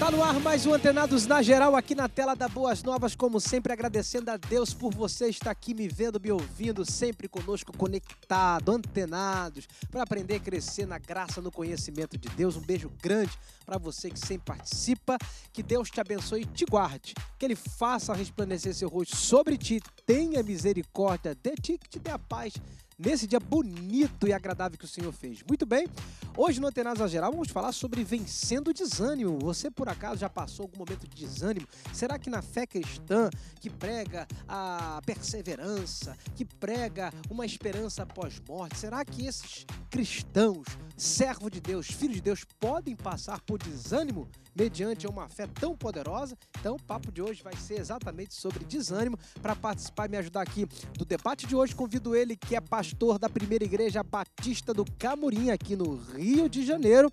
Tá no ar mais um Antenados na Geral aqui na tela da Boas Novas, como sempre agradecendo a Deus por você estar aqui me vendo, me ouvindo, sempre conosco conectado, antenados, para aprender crescer na graça, no conhecimento de Deus. Um beijo grande para você que sempre participa, que Deus te abençoe e te guarde, que Ele faça resplandecer seu rosto sobre ti, tenha misericórdia de ti, que te dê a paz nesse dia bonito e agradável que o Senhor fez. Muito bem, hoje no Antenados a Geral vamos falar sobre vencendo o desânimo. Você por acaso já passou algum momento de desânimo? Será que na fé cristã, que prega a perseverança, que prega uma esperança pós-morte, será que esses cristãos, servos de Deus, filhos de Deus, podem passar por desânimo? mediante uma fé tão poderosa. Então, o papo de hoje vai ser exatamente sobre desânimo. Para participar e me ajudar aqui do debate de hoje, convido ele, que é pastor da primeira igreja batista do Camurim, aqui no Rio de Janeiro.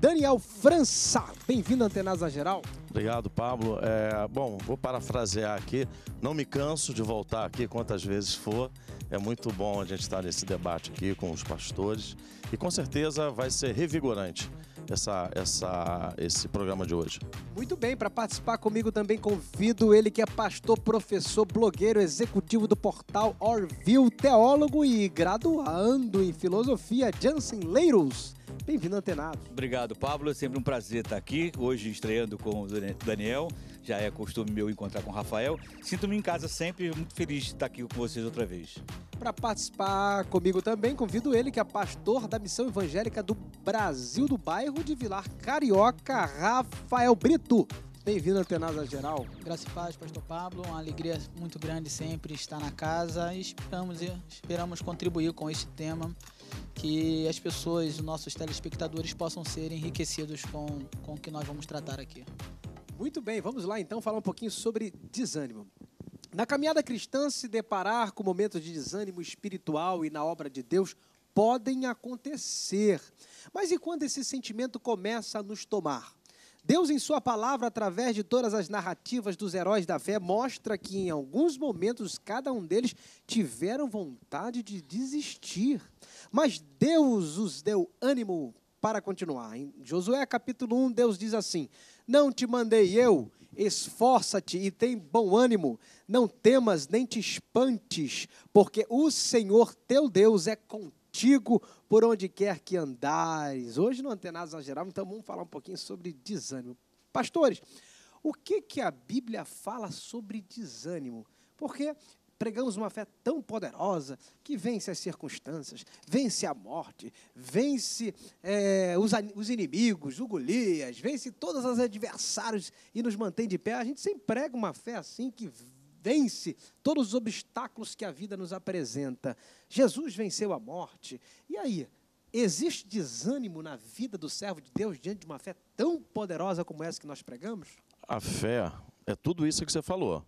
Daniel França, bem-vindo à Antenasa Geral. Obrigado, Pablo. É, bom, vou parafrasear aqui. Não me canso de voltar aqui quantas vezes for. É muito bom a gente estar nesse debate aqui com os pastores e com certeza vai ser revigorante essa, essa, esse programa de hoje. Muito bem, para participar comigo também convido ele que é pastor, professor, blogueiro, executivo do portal Orville, teólogo e graduando em filosofia, Jansen Leiros. Bem-vindo, antenado Obrigado, Pablo. É sempre um prazer estar aqui. Hoje estreando com o Daniel. Já é costume meu encontrar com o Rafael. Sinto-me em casa sempre. Muito feliz de estar aqui com vocês outra vez. Para participar comigo também, convido ele, que é pastor da Missão Evangélica do Brasil do Bairro de Vilar Carioca, Rafael Brito. Bem-vindo, Antenada Geral. Graças e paz, Pastor Pablo. Uma alegria muito grande sempre estar na casa e esperamos, esperamos contribuir com este tema, que as pessoas, nossos telespectadores, possam ser enriquecidos com, com o que nós vamos tratar aqui. Muito bem, vamos lá então falar um pouquinho sobre desânimo. Na caminhada cristã, se deparar com momentos de desânimo espiritual e na obra de Deus podem acontecer. Mas e quando esse sentimento começa a nos tomar? Deus, em Sua palavra, através de todas as narrativas dos heróis da fé, mostra que em alguns momentos cada um deles tiveram vontade de desistir. Mas Deus os deu ânimo para continuar. Em Josué capítulo 1, Deus diz assim: Não te mandei eu, esforça-te e tem bom ânimo, não temas nem te espantes, porque o Senhor teu Deus é contigo por onde quer que andares. Hoje não tem nada exagerado, então vamos falar um pouquinho sobre desânimo. Pastores, o que, que a Bíblia fala sobre desânimo? Porque Pregamos uma fé tão poderosa que vence as circunstâncias, vence a morte, vence é, os, os inimigos, o Golias, vence todos os adversários e nos mantém de pé. A gente sempre prega uma fé assim que vence todos os obstáculos que a vida nos apresenta. Jesus venceu a morte. E aí? Existe desânimo na vida do servo de Deus diante de uma fé tão poderosa como essa que nós pregamos? A fé é tudo isso que você falou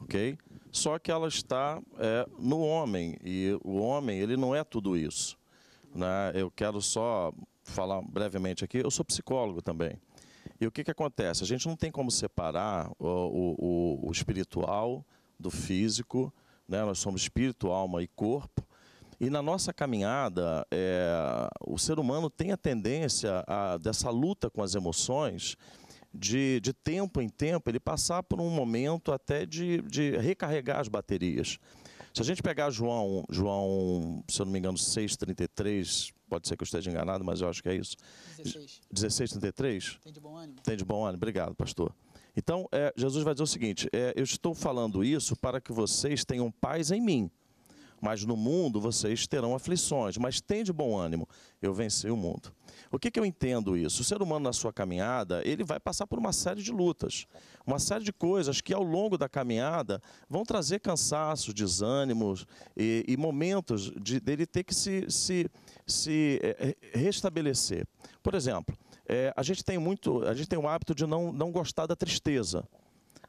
ok? Só que ela está é, no homem e o homem ele não é tudo isso. Né? Eu quero só falar brevemente aqui. Eu sou psicólogo também. E o que, que acontece? A gente não tem como separar o, o, o espiritual do físico. Né? Nós somos espírito, alma e corpo. E na nossa caminhada, é, o ser humano tem a tendência a, dessa luta com as emoções de, de tempo em tempo, ele passar por um momento até de, de recarregar as baterias. Se a gente pegar João, João, se eu não me engano, 6,33, pode ser que eu esteja enganado, mas eu acho que é isso. 16. 16,33? Tem de bom ânimo. Tem de bom ânimo, obrigado, pastor. Então, é, Jesus vai dizer o seguinte: é, eu estou falando isso para que vocês tenham paz em mim. Mas no mundo vocês terão aflições, mas tem de bom ânimo, eu venci o mundo. O que, que eu entendo isso? O ser humano na sua caminhada, ele vai passar por uma série de lutas, uma série de coisas que ao longo da caminhada vão trazer cansaços, desânimos e, e momentos de, dele ter que se, se, se eh, eh, restabelecer. Por exemplo, é, a gente tem muito, a gente tem o hábito de não, não gostar da tristeza.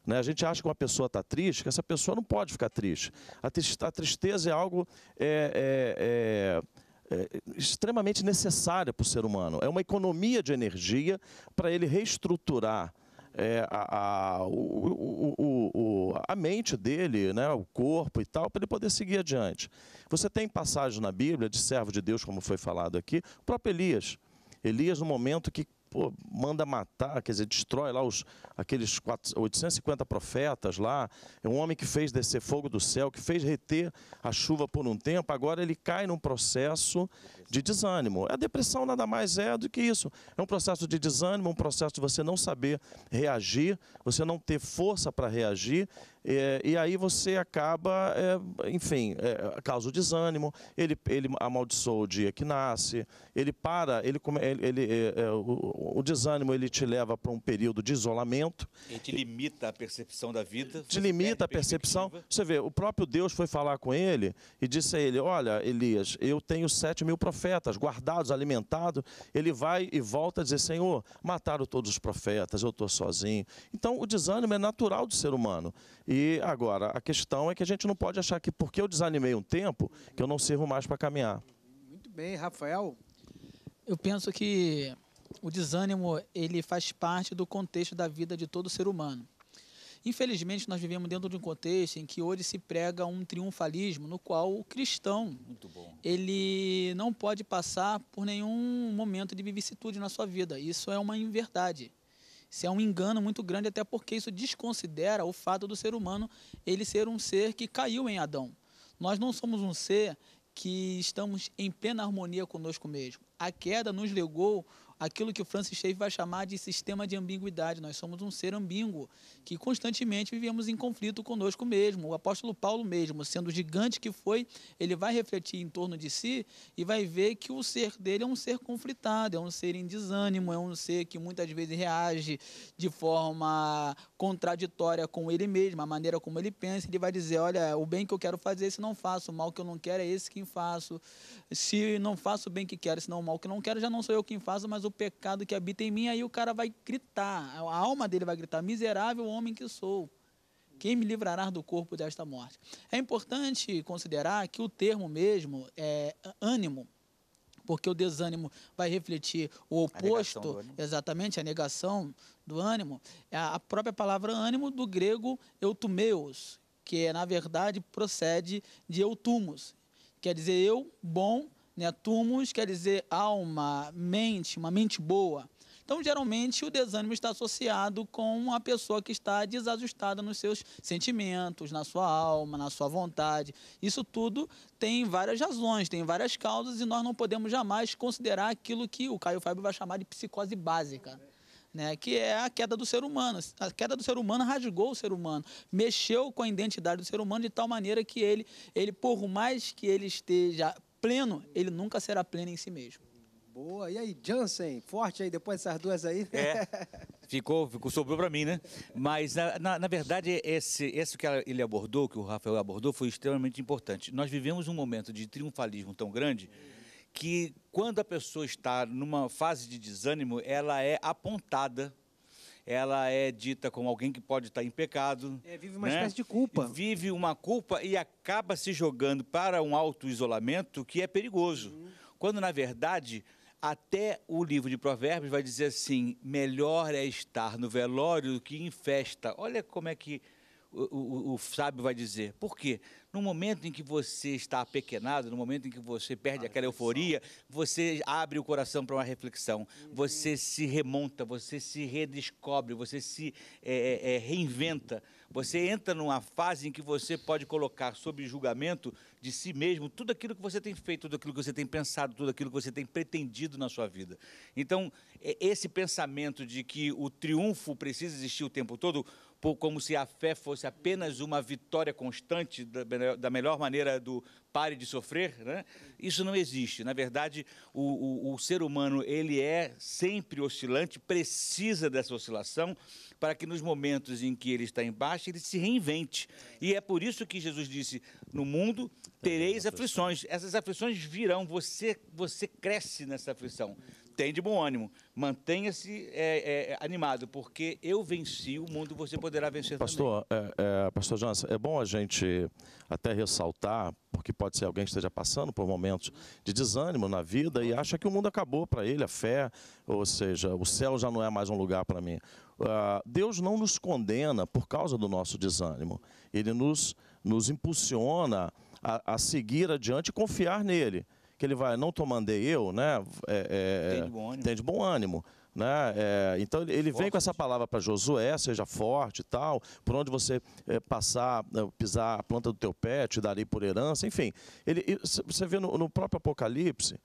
Né? A gente acha que uma pessoa está triste, que essa pessoa não pode ficar triste. A, tristeza é algo é, é, é, é extremamente necessário para o ser humano. É uma economia de energia para ele reestruturar é, a, a, o, o, o, a mente dele, né, o corpo e tal, para ele poder seguir adiante. Você tem passagem na Bíblia de servo de Deus, como foi falado aqui, o próprio Elias. Elias, no momento que pô, manda matar, quer dizer, destrói lá os, aqueles 4, 850 profetas lá. É um homem que fez descer fogo do céu, que fez reter a chuva por um tempo. Agora ele cai num processo de desânimo. A depressão nada mais é do que isso. É um processo de desânimo, um processo de você não saber reagir, você não ter força para reagir é, e aí você acaba, é, enfim, é, causa o desânimo, ele, ele amaldiçoa o dia que nasce, ele para, ele, ele, ele é, é, o, o, desânimo ele te leva para um período de isolamento. Ele te limita a percepção da vida. Te limita a percepção. Você vê, o próprio Deus foi falar com ele e disse a ele, olha Elias, eu tenho sete mil profetas guardados, alimentados. Ele vai e volta a dizer, Senhor, mataram todos os profetas, eu estou sozinho. Então o desânimo é natural do ser humano. E agora, a questão é que a gente não pode achar que porque eu desanimei um tempo, que eu não sirvo mais para caminhar. Muito bem, Rafael. Eu penso que o desânimo ele faz parte do contexto da vida de todo ser humano. Infelizmente, nós vivemos dentro de um contexto em que hoje se prega um triunfalismo no qual o cristão ele não pode passar por nenhum momento de vicissitude na sua vida. Isso é uma inverdade. Isso é um engano muito grande, até porque isso desconsidera o fato do ser humano ele ser um ser que caiu em Adão. Nós não somos um ser que estamos em plena harmonia conosco mesmo. A queda nos legou aquilo que o Francis Schaeffer vai chamar de sistema de ambiguidade. Nós somos um ser ambíguo, que constantemente vivemos em conflito conosco mesmo. O apóstolo Paulo mesmo, sendo o gigante que foi, ele vai refletir em torno de si e vai ver que o ser dele é um ser conflitado, é um ser em desânimo, é um ser que muitas vezes reage de forma contraditória com ele mesmo, a maneira como ele pensa. Ele vai dizer, olha, o bem que eu quero fazer, esse não faço, o mal que eu não quero é esse que faço. Se não faço o bem que quero, senão o mal que não quero, já não sou eu quem faço, mas o pecado que habita em mim. Aí o cara vai gritar, a alma dele vai gritar: Miserável homem que sou, quem me livrará do corpo desta morte? É importante considerar que o termo mesmo é ânimo porque o desânimo vai refletir o oposto, a exatamente, a negação do ânimo. É, a própria palavra ânimo do grego eutumeus, que na verdade procede de eutumos, quer dizer eu, bom né? quer dizer alma, mente, uma mente boa. Então, geralmente, o desânimo está associado com a pessoa que está desajustada nos seus sentimentos, na sua alma, na sua vontade. Isso tudo tem várias razões, tem várias causas e nós não podemos jamais considerar aquilo que o Caio Fábio vai chamar de psicose básica. Né, que é a queda do ser humano. A queda do ser humano rasgou o ser humano, mexeu com a identidade do ser humano de tal maneira que ele, ele por mais que ele esteja pleno, ele nunca será pleno em si mesmo. Boa. E aí, Jansen, forte aí depois dessas duas aí? É. Ficou, ficou sobrou para mim, né? Mas, na, na, na, verdade, esse, esse que ele abordou, que o Rafael abordou, foi extremamente importante. Nós vivemos um momento de triunfalismo tão grande que, quando a pessoa está numa fase de desânimo, ela é apontada ela é dita como alguém que pode estar em pecado. É, vive uma né? espécie de culpa. Vive uma culpa e acaba se jogando para um auto-isolamento que é perigoso. Uhum. Quando, na verdade, até o livro de Provérbios vai dizer assim: melhor é estar no velório do que em festa. Olha como é que o, o, o, sábio vai dizer. Por quê? No momento em que você está apequenado, no momento em que você perde aquela euforia, você abre o coração para uma reflexão. Uhum. Você se remonta, você se redescobre, você se é, é, é, reinventa. Você entra numa fase em que você pode colocar sob julgamento de si mesmo tudo aquilo que você tem feito, tudo aquilo que você tem pensado, tudo aquilo que você tem pretendido na sua vida. Então, é, esse pensamento de que o triunfo precisa existir o tempo todo, como se a fé fosse apenas uma vitória constante da, melhor maneira do pare de sofrer, né? isso não existe. Na verdade, o, o, o ser humano ele é sempre oscilante, precisa dessa oscilação para que nos momentos em que ele está em baixa ele se reinvente. E é por isso que Jesus disse: no mundo tereis aflições. Essas aflições virão. Você você cresce nessa aflição tem de bom ânimo. Mantenha-se é, é, animado, porque eu venci o mundo, você poderá vencer pastor, também. É, pastor Jansen, é bom a gente até ressaltar, porque pode ser alguém que esteja passando por momentos de desânimo na vida e acha que o mundo acabou para ele, a fé, ou seja, o céu já não é mais um lugar para mim. Uh, Deus não nos condena por causa do nosso desânimo. Ele nos, nos impulsiona a, a seguir adiante e confiar nele que ele vai, não mandei eu, né? É, é, é, tem de bom ânimo. Tem de bom ânimo. Né? É, então ele forte. vem com essa palavra para Josué, seja forte e tal, por onde você é, passar, né, pisar a planta do teu pé, te darei por herança, enfim. Ele, você vê no, no próprio Apocalipse,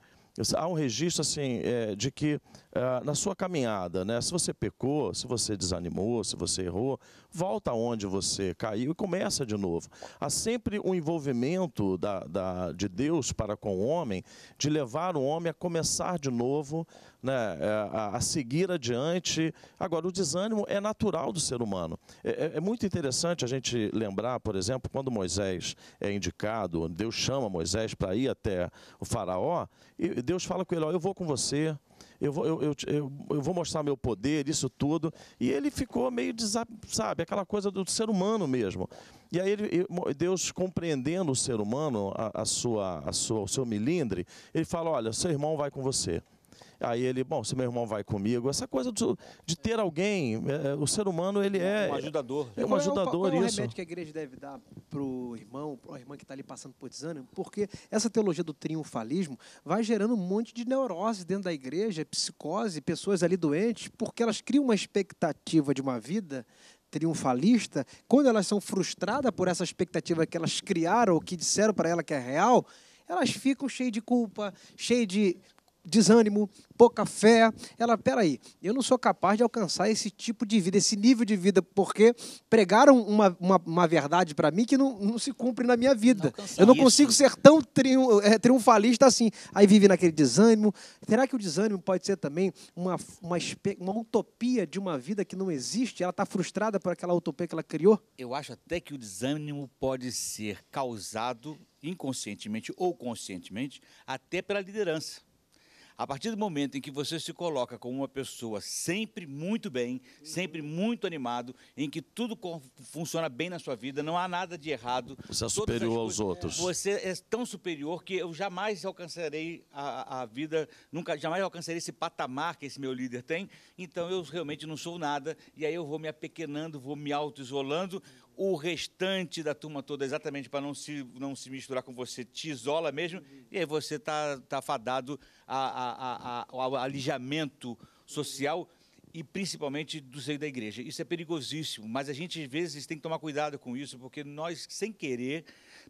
há um registro assim é, de que eh, na sua caminhada, né? Se você pecou, se você desanimou, se você errou, volta onde você caiu e começa de novo. Há sempre um envolvimento da, da, de Deus para com o homem, de levar o homem a começar de novo, né? Eh, a, a seguir adiante. Agora, o desânimo é natural do ser humano. É, é, é, muito interessante a gente lembrar, por exemplo, quando Moisés é indicado, Deus chama Moisés para ir até o faraó, e Deus fala com ele, ó, eu vou com você, eu vou, eu, eu, eu, eu vou mostrar meu poder, isso tudo. E ele ficou meio, desa, sabe, aquela coisa do ser humano mesmo. E aí ele, Deus, compreendendo o ser humano, a, a sua, a sua, o seu milindre, ele fala, olha, seu irmão vai com você. Aí ele, bom, se meu irmão vai comigo, essa coisa de ter alguém, é, é, o ser humano, ele é. é um ajudador. É um é ajudador, isso. é, um, qual remédio que a igreja deve dar para o irmão, para a irmã que está ali passando por desânimo, porque essa teologia do triunfalismo vai gerando um monte de neurose dentro da igreja, psicose, pessoas ali doentes, porque elas criam uma expectativa de uma vida triunfalista, quando elas são frustradas por essa expectativa que elas criaram ou que disseram para ela que é real, elas ficam cheias de culpa, cheias de desânimo, pouca fé. Ela, peraí, eu não sou capaz de alcançar esse tipo de vida, esse nível de vida, porque pregaram uma, uma, uma verdade para mim que não, não se cumpre na minha vida. Não eu não isso. consigo ser tão triun, eh, triunfalista assim. Aí vive naquele desânimo. Será que o desânimo pode ser também uma, uma, uma utopia de uma vida que não existe? Ela está frustrada por aquela utopia que ela criou? Eu acho até que o desânimo pode ser causado inconscientemente ou conscientemente até pela liderança a partir do momento em que você se coloca como uma pessoa sempre muito bem, sempre uhum. muito animado, em que tudo funciona bem na sua vida, não há nada de errado. Você é superior aos outros. Você é tão superior que eu jamais alcançarei a, a vida, nunca jamais alcançarei esse patamar que esse meu líder tem. Então eu realmente não sou nada. E aí eu vou me apequenando, vou me auto-isolando o restante da turma toda, exatamente para não se, não se misturar com você, te isola mesmo, e aí você está tá fadado a, a, a, ao alijamento social e principalmente do seio da igreja. Isso é perigosíssimo, mas a gente às vezes tem que tomar cuidado com isso, porque nós, sem querer,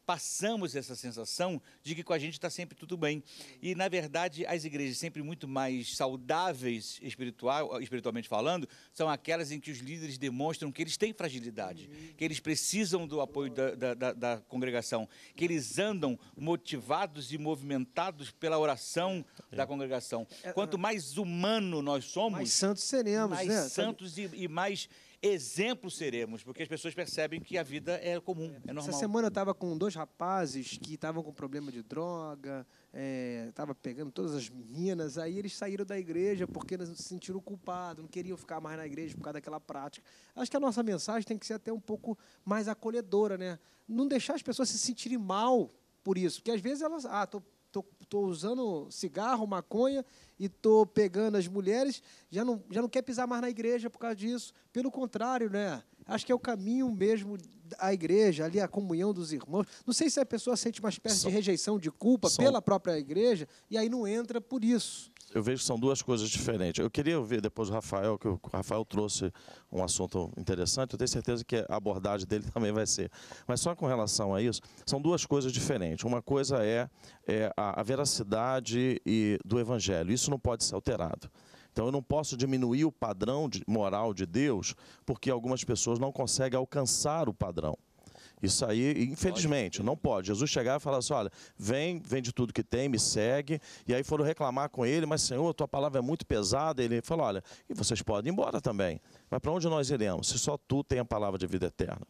passamos essa sensação de que com a gente está sempre tudo bem. E, na verdade, as igrejas sempre muito mais saudáveis, espiritual, espiritualmente falando, são aquelas em que os líderes demonstram que eles têm fragilidade, uhum. que eles precisam do apoio da, da, da, da, congregação, que eles andam motivados e movimentados pela oração é. da congregação. É, Quanto é. mais humano nós somos, mais santos seremos, mais né? santos e, e mais exemplo seremos, porque as pessoas percebem que a vida é comum, é normal. Essa semana eu estava com dois rapazes que estavam com problema de droga, estava é, pegando todas as meninas, aí eles saíram da igreja porque eles se sentiram culpados, não queriam ficar mais na igreja por causa daquela prática. Acho que a nossa mensagem tem que ser até um pouco mais acolhedora, né? Não deixar as pessoas se sentirem mal por isso, porque às vezes elas, ah, tô tô, tô usando cigarro, maconha e tô pegando as mulheres, já não, já não quer pisar mais na igreja por causa disso. Pelo contrário, né? Acho que é o caminho mesmo a igreja, ali a comunhão dos irmãos. Não sei se a pessoa sente uma espécie de rejeição de culpa pela própria igreja e aí não entra por isso eu vejo que são duas coisas diferentes. Eu queria ver depois o Rafael, que o Rafael trouxe um assunto interessante, eu tenho certeza que a abordagem dele também vai ser. Mas só com relação a isso, são duas coisas diferentes. Uma coisa é, é a, a veracidade e, do Evangelho, isso não pode ser alterado. Então eu não posso diminuir o padrão de, moral de Deus porque algumas pessoas não conseguem alcançar o padrão. Isso aí, infelizmente, não pode. Jesus chegava e falava assim: olha, vem, vende tudo que tem, me segue. E aí foram reclamar com ele, mas Senhor, tua palavra é muito pesada. Ele falou: olha, e vocês podem ir embora também. Mas para onde nós iremos? Se só tu tem a palavra de vida eterna.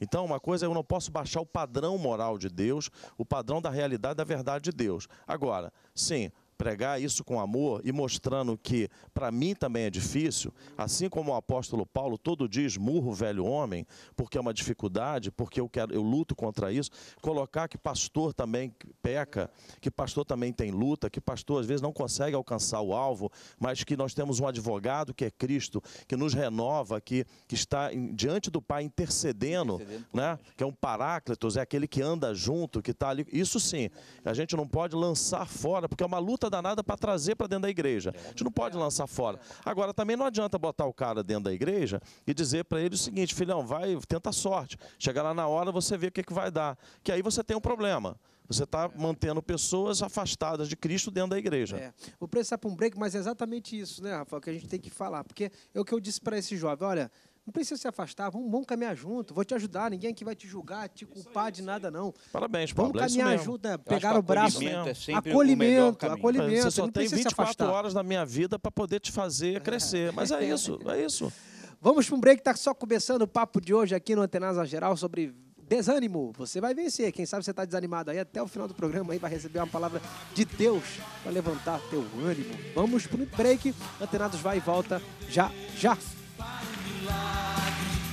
Então, uma coisa, eu não posso baixar o padrão moral de Deus, o padrão da realidade, da verdade de Deus. Agora, sim, pregar isso com amor e mostrando que para mim também é difícil, assim como o apóstolo Paulo todo dia esmurra o velho homem, porque é uma dificuldade, porque eu quero eu luto contra isso, colocar que pastor também peca, que pastor também tem luta, que pastor às vezes não consegue alcançar o alvo, mas que nós temos um advogado que é Cristo, que nos renova, que, que está em, diante do Pai intercedendo, intercedendo né? que é um paráclitos, é aquele que anda junto, que está ali. Isso sim, a gente não pode lançar fora, porque é uma luta luta danada para trazer para dentro da igreja. A gente não pode lançar fora. Agora, também não adianta botar o cara dentro da igreja e dizer para ele o seguinte, filhão, vai, tenta a sorte. Chega lá na hora, você vê o que, que vai dar. Que aí você tem um problema. Você está mantendo pessoas afastadas de Cristo dentro da igreja. É. Vou precisar para um break, mas é exatamente isso, né, Rafael, que a gente tem que falar. Porque é o que eu disse para esse jovem: olha, não precisa se afastar, vamos, vamos caminhar junto, vou te ajudar, ninguém aqui vai te julgar, te culpar de nada, não. Parabéns, Pablo. Vamos é caminhar é junto, pegar o braço. Acolhimento, é acolhimento, acolhimento. Você só não tem 24 horas na minha vida para poder te fazer é. crescer. É. Mas é isso, é isso. Vamos para um break, está só começando o papo de hoje aqui no Antenasa Geral sobre desânimo. Você vai vencer. Quem sabe você está desanimado aí até o final do programa aí vai receber uma palavra de Deus para levantar teu ânimo. Vamos para um break. Antenados vai e volta já já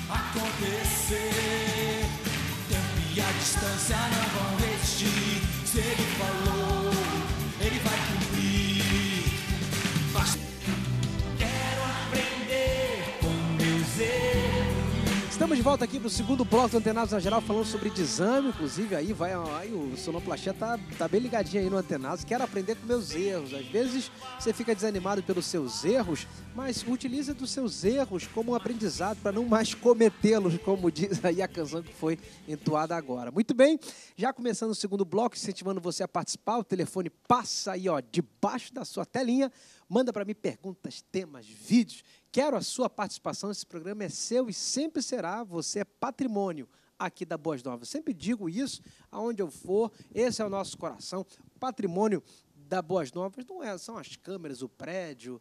acontecer. Tempo e a distância não vão Estamos de volta aqui para o segundo bloco do Antenados na Geral, falando sobre desame, inclusive aí vai aí o Sonoplastia tá, tá bem ligadinho aí no Antenados, quero aprender com meus erros. Às vezes você fica desanimado pelos seus erros, mas utiliza dos seus erros como um aprendizado para não mais cometê-los, como diz aí a canção que foi entoada agora. Muito bem, já começando o segundo bloco, incentivando você a participar, o telefone passa aí ó, debaixo da sua telinha, Manda para mim perguntas, temas, vídeos. Quero a sua participação. Esse programa é seu e sempre será. Você é patrimônio aqui da Boas Novas. Sempre digo isso aonde eu for. Esse é o nosso coração. O patrimônio da Boas Novas não é, são as câmeras, o prédio,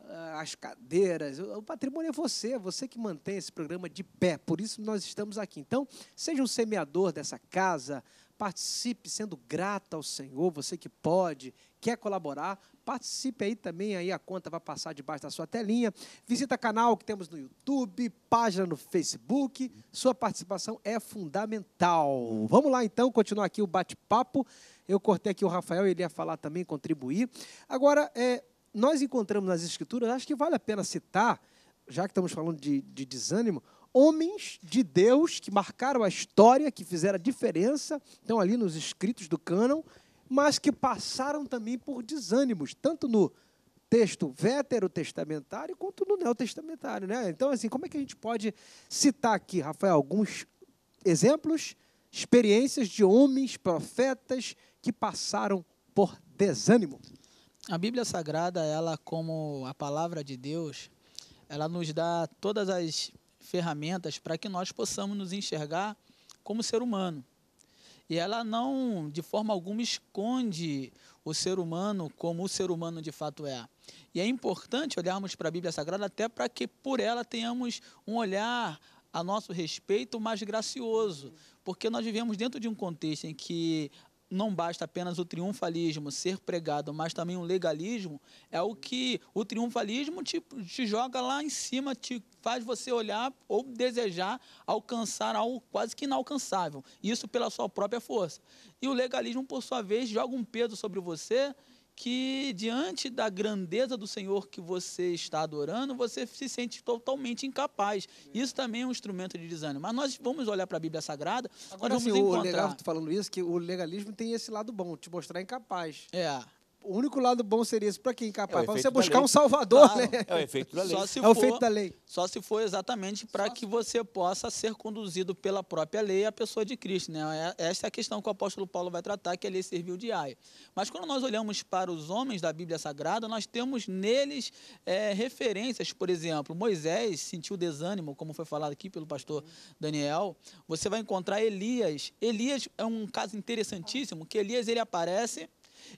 ah, as cadeiras. O patrimônio é você, é você que mantém esse programa de pé. Por isso nós estamos aqui. Então, seja um semeador dessa casa, participe sendo grata ao Senhor, você que pode, quer colaborar, Participe aí também, aí a conta vai passar debaixo da sua telinha. Visita canal que temos no YouTube, página no Facebook. Sua participação é fundamental. Vamos lá então, continuar aqui o bate-papo. Eu cortei aqui o Rafael, ele ia falar também, contribuir. Agora, é, nós encontramos nas escrituras, acho que vale a pena citar, já que estamos falando de, de desânimo, homens de Deus que marcaram a história, que fizeram a diferença, estão ali nos escritos do cânon, mas que passaram também por desânimos, tanto no texto veterotestamentário quanto no neotestamentário. Né? Então, assim, como é que a gente pode citar aqui, Rafael, alguns exemplos, experiências de homens, profetas que passaram por desânimo? A Bíblia Sagrada, ela como a palavra de Deus, ela nos dá todas as ferramentas para que nós possamos nos enxergar como ser humano. E ela não, de forma alguma, esconde o ser humano como o ser humano de fato é. E é importante olharmos para a Bíblia Sagrada até para que por ela tenhamos um olhar a nosso respeito mais gracioso, porque nós vivemos dentro de um contexto em que não basta apenas o triunfalismo ser pregado, mas também o legalismo, é o que o triunfalismo te, te joga lá em cima, te faz você olhar ou desejar alcançar algo quase que inalcançável, isso pela sua própria força. E o legalismo, por sua vez, joga um peso sobre você que diante da grandeza do Senhor que você está adorando, você se sente totalmente incapaz. Isso também é um instrumento de desânimo. Mas nós vamos olhar para a Bíblia Sagrada. Agora, vamos assim, encontrar... o legal, falando isso, que o legalismo tem esse lado bom, te mostrar incapaz. É o único lado bom seria isso para quem, é capaz? É para você buscar um salvador, claro, né? É o efeito da lei. Só se é for, o efeito da lei. Só se for exatamente para que você possa ser conduzido pela própria lei à pessoa de Cristo, né? É, essa é a questão que o apóstolo Paulo vai tratar, que a lei serviu de aia. Mas quando nós olhamos para os homens da Bíblia Sagrada, nós temos neles é, referências, por exemplo, Moisés sentiu desânimo, como foi falado aqui pelo pastor Daniel. Você vai encontrar Elias. Elias é um caso interessantíssimo, que Elias ele aparece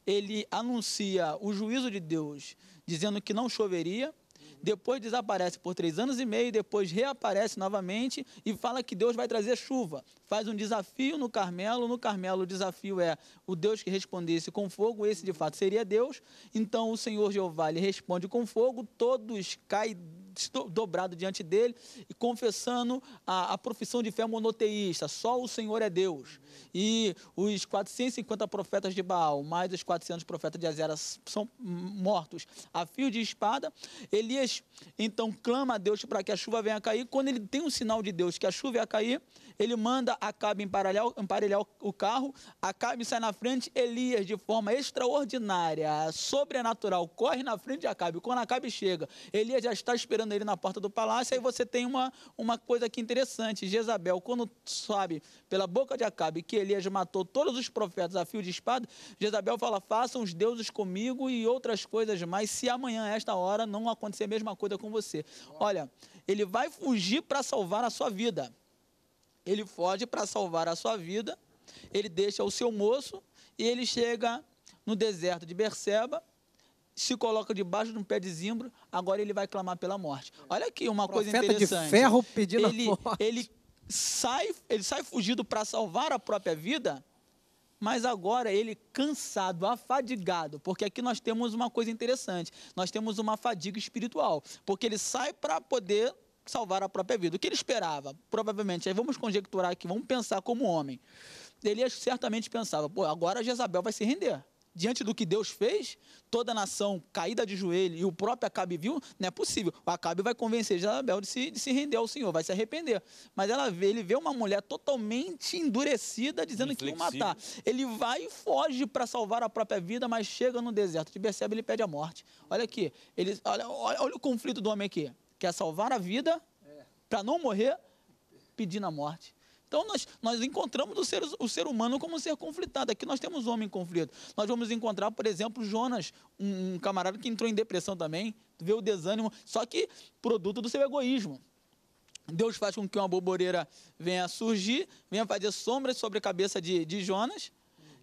ele anuncia o juízo de Deus, dizendo que não choveria, depois desaparece por três anos e meio, depois reaparece novamente e fala que Deus vai trazer chuva. Faz um desafio no Carmelo, no Carmelo o desafio é o Deus que respondesse com fogo, esse de fato seria Deus. Então o Senhor Jeová lhe responde com fogo, todos caem dobrado diante dele e confessando a, a profissão de fé monoteísta, só o Senhor é Deus. E os 450 profetas de Baal, mais os 400 profetas de Azera são mortos a fio de espada. Elias então clama a Deus para que a chuva venha a cair. Quando ele tem um sinal de Deus que a chuva ia cair, ele manda Acabe emparelhar, emparelhar o carro, Acabe sai na frente, Elias de forma extraordinária, sobrenatural, corre na frente de Acabe. Quando Acabe chega, Elias já está esperando esperando ele na porta do palácio, aí você tem uma, uma coisa aqui interessante. Jezabel, quando sabe pela boca de Acabe que Elias matou todos os profetas a fio de espada, Jezabel fala: façam os deuses comigo e outras coisas mais, se amanhã, a esta hora, não acontecer a mesma coisa com você. Olha, ele vai fugir para salvar a sua vida. Ele foge para salvar a sua vida, ele deixa o seu moço e ele chega no deserto de Berseba se coloca debaixo de um pé de zimbro, agora ele vai clamar pela morte. Olha aqui uma coisa interessante. de ferro pedindo ele, morte. Ele sai, ele sai fugido para salvar a própria vida, mas agora ele cansado, afadigado, porque aqui nós temos uma coisa interessante. Nós temos uma fadiga espiritual, porque ele sai para poder salvar a própria vida. O que ele esperava? Provavelmente, aí vamos conjecturar aqui, vamos pensar como homem. Ele certamente pensava, pô, agora Jezabel vai se render diante do que Deus fez, toda a nação caída de joelho e o próprio Acabe viu, não é possível. O Acabe vai convencer Jezabel de se, de se render ao Senhor, vai se arrepender. Mas ela vê, ele vê uma mulher totalmente endurecida, dizendo Inflexível. que ia matar. Ele vai e foge para salvar a própria vida, mas chega no deserto de percebe ele pede a morte. Olha aqui, ele, olha, olha, olha o conflito do homem aqui. Quer salvar a vida é. para não morrer, pedindo a morte. Então nós, nós encontramos o ser, o ser humano como um ser conflitado. Aqui nós temos homem em conflito. Nós vamos encontrar, por exemplo, Jonas, um, um camarada que entrou em depressão também, vê o desânimo, só que produto do seu egoísmo. Deus faz com que uma boboreira venha surgir, venha fazer sombras sobre a cabeça de, de Jonas,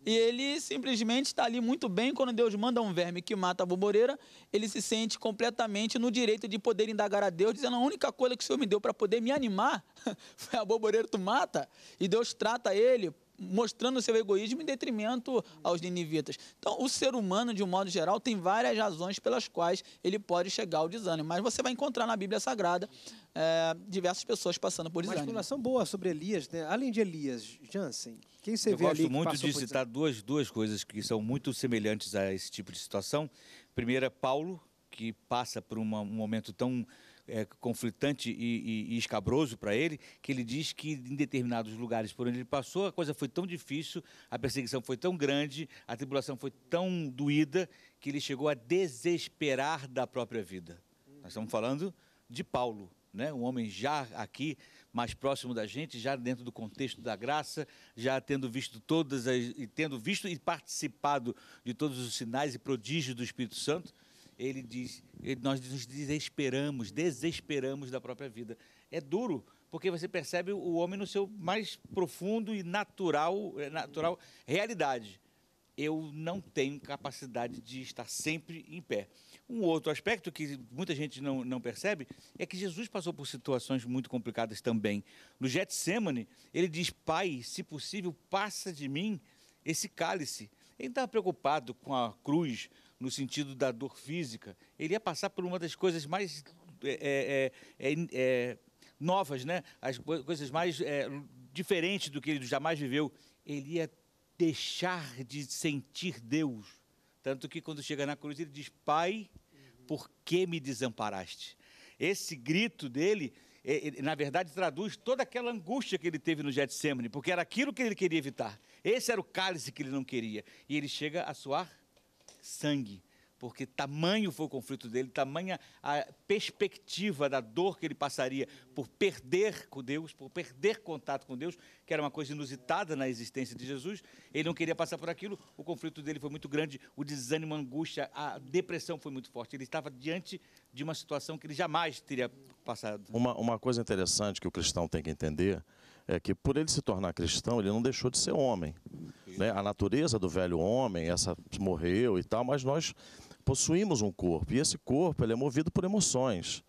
e ele simplesmente está ali muito bem. Quando Deus manda um verme que mata a boboeira ele se sente completamente no direito de poder indagar a Deus, dizendo: a única coisa que o Senhor me deu para poder me animar foi a borboleira tu mata. E Deus trata ele mostrando seu egoísmo em detrimento aos ninivitas. Então, o ser humano, de um modo geral, tem várias razões pelas quais ele pode chegar ao desânimo. Mas você vai encontrar na Bíblia Sagrada é, diversas pessoas passando por desânimo. Uma exploração boa sobre Elias, né? além de Elias, Jansen, quem você Eu vê ali? Eu gosto muito de citar duas, duas coisas que são muito semelhantes a esse tipo de situação. Primeira, é Paulo, que passa por uma, um momento tão é, conflitante e, e, e escabroso para ele, que ele diz que em determinados lugares por onde ele passou, a coisa foi tão difícil, a perseguição foi tão grande, a tribulação foi tão doída, que ele chegou a desesperar da própria vida. Nós estamos falando de Paulo, né? um homem já aqui, mais próximo da gente, já dentro do contexto da graça, já tendo visto todas as, e tendo visto e participado de todos os sinais e prodígios do Espírito Santo, ele diz, ele, nós nos desesperamos, desesperamos da própria vida. É duro, porque você percebe o homem no seu mais profundo e natural, é, natural realidade. Eu não tenho capacidade de estar sempre em pé. Um outro aspecto que muita gente não, não percebe é que Jesus passou por situações muito complicadas também. No Getsemane, ele diz: Pai, se possível, passa de mim esse cálice. Ele estava preocupado com a cruz, no sentido da dor física, ele ia passar por uma das coisas mais é, é, é, é, é novas, né? as coisas mais diferentes do que ele jamais viveu. Ele ia deixar de sentir Deus. Tanto que quando chega na cruz, ele diz: Pai, por que me desamparaste? Esse grito dele, na verdade, traduz toda aquela angústia que ele teve no Getsemane, porque era aquilo que ele queria evitar. Esse era o cálice que ele não queria. E ele chega a suar sangue, porque tamanho foi o conflito dele, tamanha a perspectiva da dor que ele passaria por perder com Deus, por perder contato com Deus, que era uma coisa inusitada na existência de Jesus, ele não queria passar por aquilo, o conflito dele foi muito grande, o desânimo, a angústia, a depressão foi muito forte. Ele estava diante de uma situação que ele jamais teria passado. Uma, uma coisa interessante que o cristão tem que entender é que por ele se tornar cristão, ele não deixou de ser homem. Né? A natureza do velho homem, essa morreu e tal, mas nós possuímos um corpo. E esse corpo ele é movido por emoções.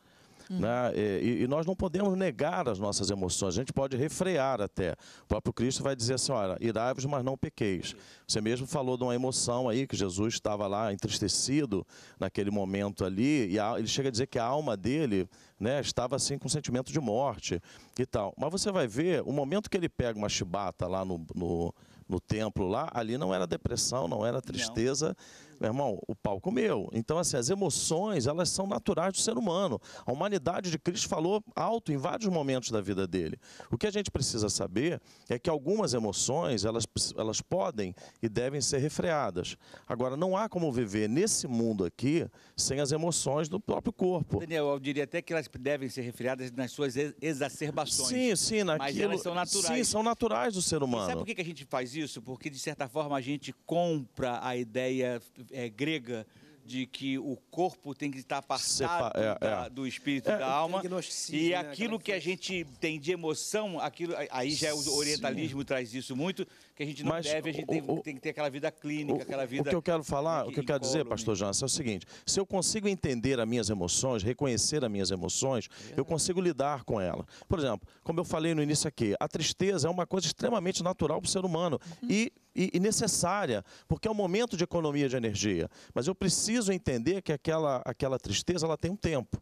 Uhum. Né? E, e, nós não podemos negar as nossas emoções, a gente pode refrear até. O próprio Cristo vai dizer assim, olha, irai-vos, mas não pequeis. Você mesmo falou de uma emoção aí, que Jesus estava lá entristecido naquele momento ali, e a, ele chega a dizer que a alma dele né, estava assim com um sentimento de morte e tal. Mas você vai ver, o momento que ele pega uma chibata lá no, no no templo lá, ali não era depressão, não era tristeza. Não. Meu irmão, o palco meu Então, assim, as emoções, elas são naturais do ser humano. A humanidade de Cristo falou alto em vários momentos da vida dele. O que a gente precisa saber é que algumas emoções, elas, elas podem e devem ser refreadas. Agora, não há como viver nesse mundo aqui sem as emoções do próprio corpo. Daniel, eu diria até que elas devem ser refreadas nas suas exacerbações. Sim, sim. Naquilo, mas elas são naturais. Sim, são naturais do ser humano. E sabe por que a gente faz isso? Porque, de certa forma, a gente compra a ideia é, grega de que o corpo tem que estar apartado Sepa, é, da, é. do espírito é, da é alma. E né, aquilo né, que a gente tem de emoção, aquilo aí já é o orientalismo Sim. traz isso muito, que a gente não Mas deve, a gente o, tem, tem, que ter aquela vida clínica, o, aquela vida. O que eu quero falar, que, o que eu quero dizer, pastor Jansen, é o seguinte: se eu consigo entender as minhas emoções, reconhecer as minhas emoções, é. eu consigo lidar com ela. Por exemplo, como eu falei no início aqui, a tristeza é uma coisa extremamente natural para o ser humano. Uhum. E e, necessária, porque é um momento de economia de energia. Mas eu preciso entender que aquela, aquela tristeza ela tem um tempo.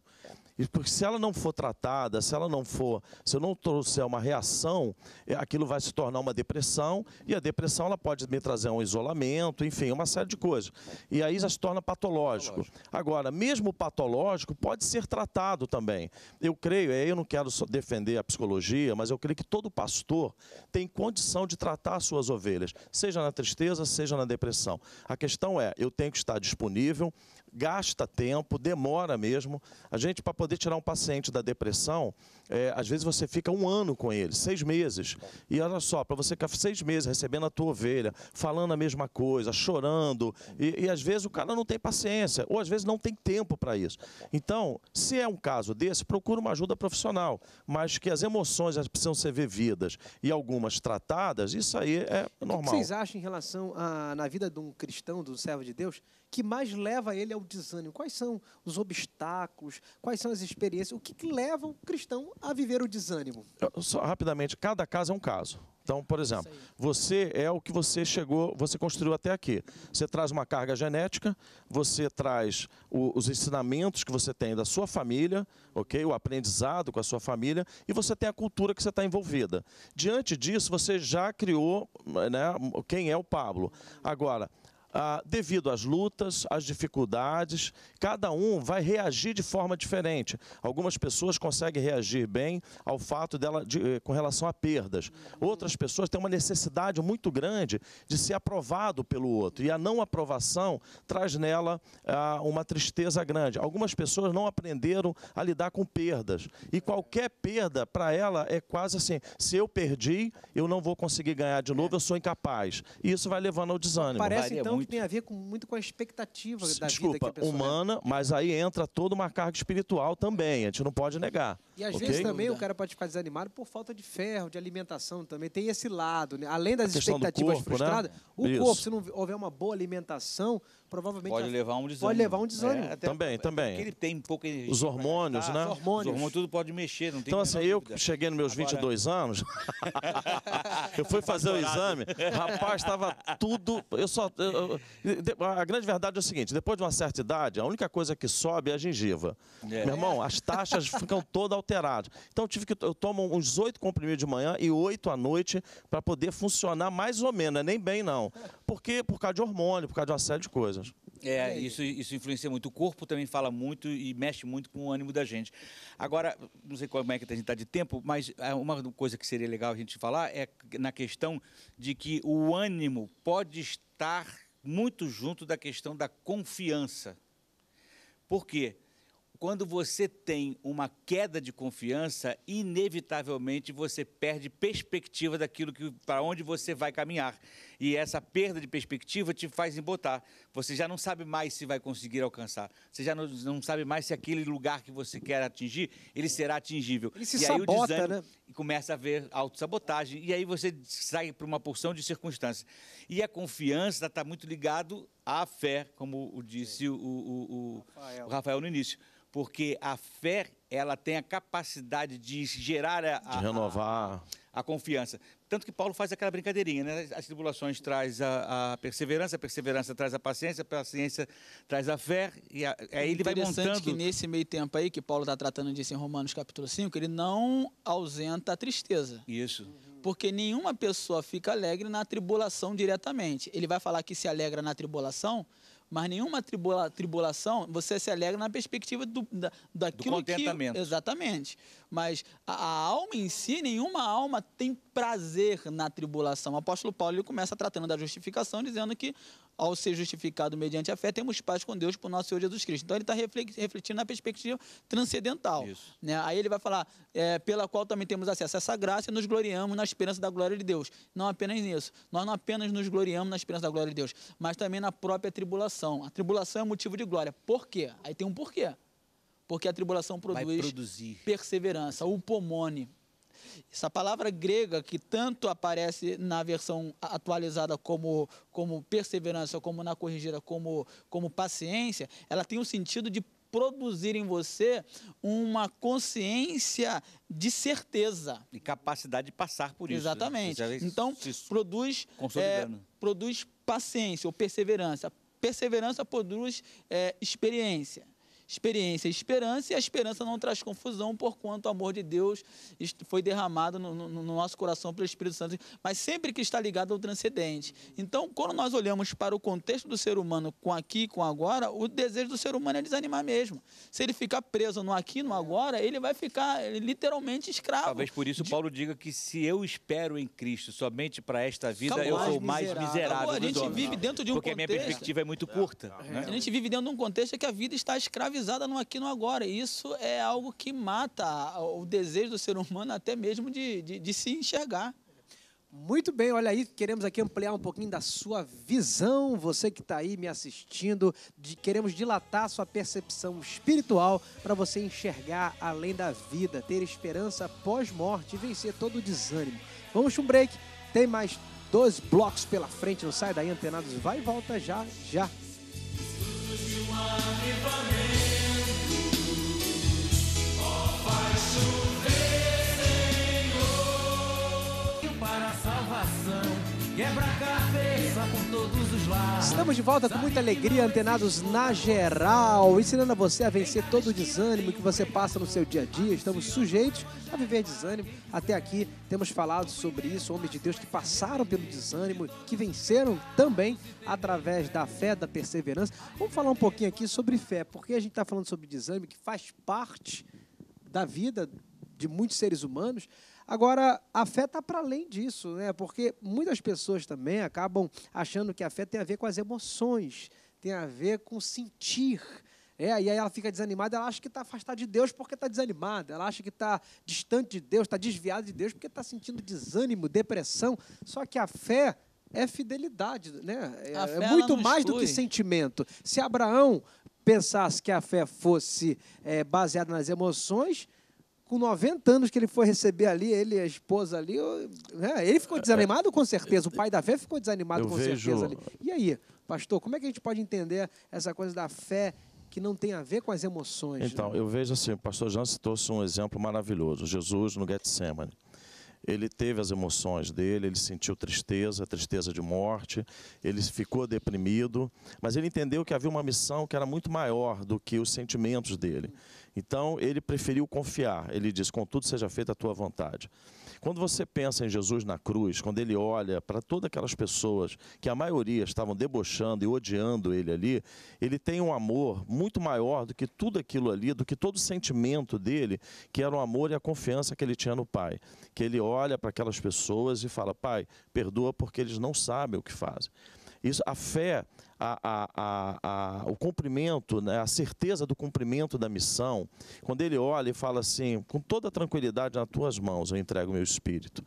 Porque se ela não for tratada, se ela não for, se eu não trouxer uma reação, é, aquilo vai se tornar uma depressão, e a depressão ela pode me trazer um isolamento, enfim, uma série de coisas. E aí já se torna patológico. patológico. Agora, mesmo patológico pode ser tratado também. Eu creio, eu não quero defender a psicologia, mas eu creio que todo pastor tem condição de tratar suas ovelhas, seja na tristeza, seja na depressão. A questão é, eu tenho que estar disponível, gasta tempo, demora mesmo. A gente, para poder tirar um paciente da depressão, é, às vezes você fica um ano com ele, seis meses. E olha só, para você ficar seis meses recebendo a tua ovelha, falando a mesma coisa, chorando, e, e às vezes o cara não tem paciência, ou às vezes não tem tempo para isso. Então, se é um caso desse, procura uma ajuda profissional, mas que as emoções precisam ser vividas e algumas tratadas, isso aí é normal. O que vocês acham em relação a, na vida de um cristão, do servo de Deus, que mais leva ele ao desânimo? Quais são os obstáculos? Quais são as experiências? O que, que leva o cristão a viver o desânimo? Só, rapidamente, cada caso é um caso. Então, por exemplo, você é o que você chegou, você construiu até aqui. Você traz uma carga genética, você traz o, os ensinamentos que você tem da sua família, ok? O aprendizado com a sua família e você tem a cultura que você está envolvida. Diante disso, você já criou, né? Quem é o Pablo? Agora ah, devido às lutas, às dificuldades, cada um vai reagir de forma diferente. Algumas pessoas conseguem reagir bem ao fato dela de, eh, com relação a perdas. Outras pessoas têm uma necessidade muito grande de ser aprovado pelo outro. E a não aprovação traz nela ah, uma tristeza grande. Algumas pessoas não aprenderam a lidar com perdas. E qualquer perda, para ela, é quase assim: se eu perdi, eu não vou conseguir ganhar de novo, eu sou incapaz. E isso vai levando ao desânimo. Parece então muito tem a ver com, muito com a expectativa da Desculpa, vida que a pessoa humana, é. mas aí entra toda uma carga espiritual também, a gente não pode negar. E às okay? vezes também o cara pode ficar desanimado por falta de ferro, de alimentação também. Tem esse lado, né? além das expectativas corpo, né? frustradas, né? o Isso. corpo, se não houver uma boa alimentação, provavelmente pode levar um desânimo. Pode levar um desânimo. É, até também, até também. ele tem pouca energia. Os hormônios, né? Os hormônios. Os hormônios tudo pode mexer, não tem Então assim, eu dúvida. cheguei nos meus Agora... 22 anos, eu fui fazer o exame, rapaz, estava tudo, eu só eu, a grande verdade é o seguinte: depois de uma certa idade, a única coisa que sobe é a gengiva. É. Meu irmão, as taxas ficam todas alteradas. Então eu tive que. Eu tomo uns oito comprimidos de manhã e oito à noite para poder funcionar mais ou menos, é nem bem não. Porque por causa de hormônio, por causa de uma série de coisas. É, isso, isso influencia muito. O corpo também fala muito e mexe muito com o ânimo da gente. Agora, não sei como é que a gente está de tempo, mas é, uma coisa que seria legal a gente falar é na questão de que o ânimo pode estar muito junto da questão da confiança. Por quê? quando você tem uma queda de confiança, inevitavelmente você perde perspectiva daquilo que para onde você vai caminhar. E essa perda de perspectiva te faz embotar. Você já não sabe mais se vai conseguir alcançar. Você já não, não sabe mais se aquele lugar que você quer atingir, ele será atingível. Ele se e sabota, aí o desânimo né? começa a haver autossabotagem e aí você sai para uma porção de circunstâncias. E a confiança está muito ligado à fé, como disse o, o, o, o Rafael no início porque a fé ela tem a capacidade de gerar a, a de renovar a, a, confiança. Tanto que Paulo faz aquela brincadeirinha, né? As tribulações traz a, a perseverança, a perseverança traz a paciência, a paciência traz a fé e é ele vai montando. Interessante que nesse meio tempo aí que Paulo está tratando disso em Romanos capítulo 5, ele não ausenta a tristeza. Isso. Porque nenhuma pessoa fica alegre na tribulação diretamente. Ele vai falar que se alegra na tribulação, mas nenhuma tribula, tribulação, você se alegra na perspectiva do, da, daquilo do contentamento. Que, exatamente. Mas a, a, alma em si, nenhuma alma tem prazer na tribulação. O apóstolo Paulo ele começa tratando da justificação, dizendo que ao ser justificado mediante a fé, temos paz com Deus por nosso Senhor Jesus Cristo. Então ele está refletindo na perspectiva transcendental. Isso. Né? Aí ele vai falar, é, pela qual também temos acesso a essa graça e nos gloriamos na esperança da glória de Deus. Não apenas nisso. Nós não apenas nos gloriamos na esperança da glória de Deus, mas também na própria tribulação. A tribulação é motivo de glória. Por quê? Aí tem um porquê. Porque a tribulação produz perseverança, o pomone. Essa palavra grega que tanto aparece na versão atualizada como, como perseverança, como na corrigida, como, como paciência, ela tem o um sentido de produzir em você uma consciência de certeza. E capacidade de passar por isso. Né? Exatamente. Né? Então, produz, é, produz paciência ou perseverança. Perseverança produz é, experiência experiência e esperança, e a esperança não traz confusão, porquanto o amor de Deus foi derramado no, no, no, nosso coração pelo Espírito Santo, mas sempre que está ligado ao transcendente. Então, quando nós olhamos para o contexto do ser humano com aqui com agora, o desejo do ser humano é desanimar mesmo. Se ele ficar preso no aqui, no agora, ele vai ficar eh, literalmente escravo. Talvez por isso de... Paulo diga que se eu espero em Cristo somente para esta vida, Acabou, eu sou mais miserável, miserável Acabou, A gente vive dentro de um Porque contexto... a minha perspectiva é muito curta. É, né? A gente vive dentro de um contexto que a vida está escrava escravizada no aqui no agora. isso é algo que mata o desejo do ser humano até mesmo de, de, de se enxergar. Muito bem, olha aí, queremos aqui ampliar um pouquinho da sua visão, você que está aí me assistindo, de, queremos dilatar sua percepção espiritual para você enxergar além da vida, ter esperança pós-morte e vencer todo o desânimo. Vamos para um break, tem mais dois blocos pela frente, não sai daí, antenados, vai e volta já, já. Música Estamos de volta com muita alegria, antenados na geral, ensinando a você a vencer todo o desânimo que você passa no seu dia a dia. Estamos sujeitos a viver desânimo. Até aqui temos falado sobre isso, homens de Deus que passaram pelo desânimo, que venceram também através da fé, da perseverança. Vamos falar um pouquinho aqui sobre fé, porque a gente está falando sobre desânimo que faz parte da vida de muitos seres humanos. Agora, a fé está para além disso, né? porque muitas pessoas também acabam achando que a fé tem a ver com as emoções, tem a ver com sentir. É, e aí ela fica desanimada, ela acha que está afastada de Deus porque está desanimada, ela acha que está distante de Deus, está desviada de Deus porque está sentindo desânimo, depressão. Só que a fé é fidelidade, né? É, é muito mais exclui. do que sentimento. Se Abraão pensasse que a fé fosse é, baseada nas emoções, com 90 anos que ele foi receber ali, ele e a esposa ali, né? ele ficou é, é, desanimado com certeza, o é, pai da fé ficou desanimado Eu com vejo... certeza ali. E aí, pastor, como é que a gente pode entender essa coisa da fé que não tem a ver com as emoções. Então, né? eu vejo assim, o pastor Jansen trouxe um exemplo maravilhoso. Jesus no Getsemane. Ele teve as emoções dele, ele sentiu tristeza, tristeza de morte, ele ficou deprimido, mas ele entendeu que havia uma missão que era muito maior do que os sentimentos dele. Então ele preferiu confiar. Ele diz: Contudo, seja feita a tua vontade. Quando você pensa em Jesus na cruz, quando ele olha para todas aquelas pessoas que a maioria estavam debochando e odiando ele ali, ele tem um amor muito maior do que tudo aquilo ali, do que todo o sentimento dele, que era o amor e a confiança que ele tinha no Pai. Que ele olha para aquelas pessoas e fala: Pai, perdoa porque eles não sabem o que fazem. Isso, a fé, a, a, a, o cumprimento, né, a certeza do cumprimento da missão, quando ele olha e fala assim, com toda tranquilidade nas tuas mãos eu entrego o meu espírito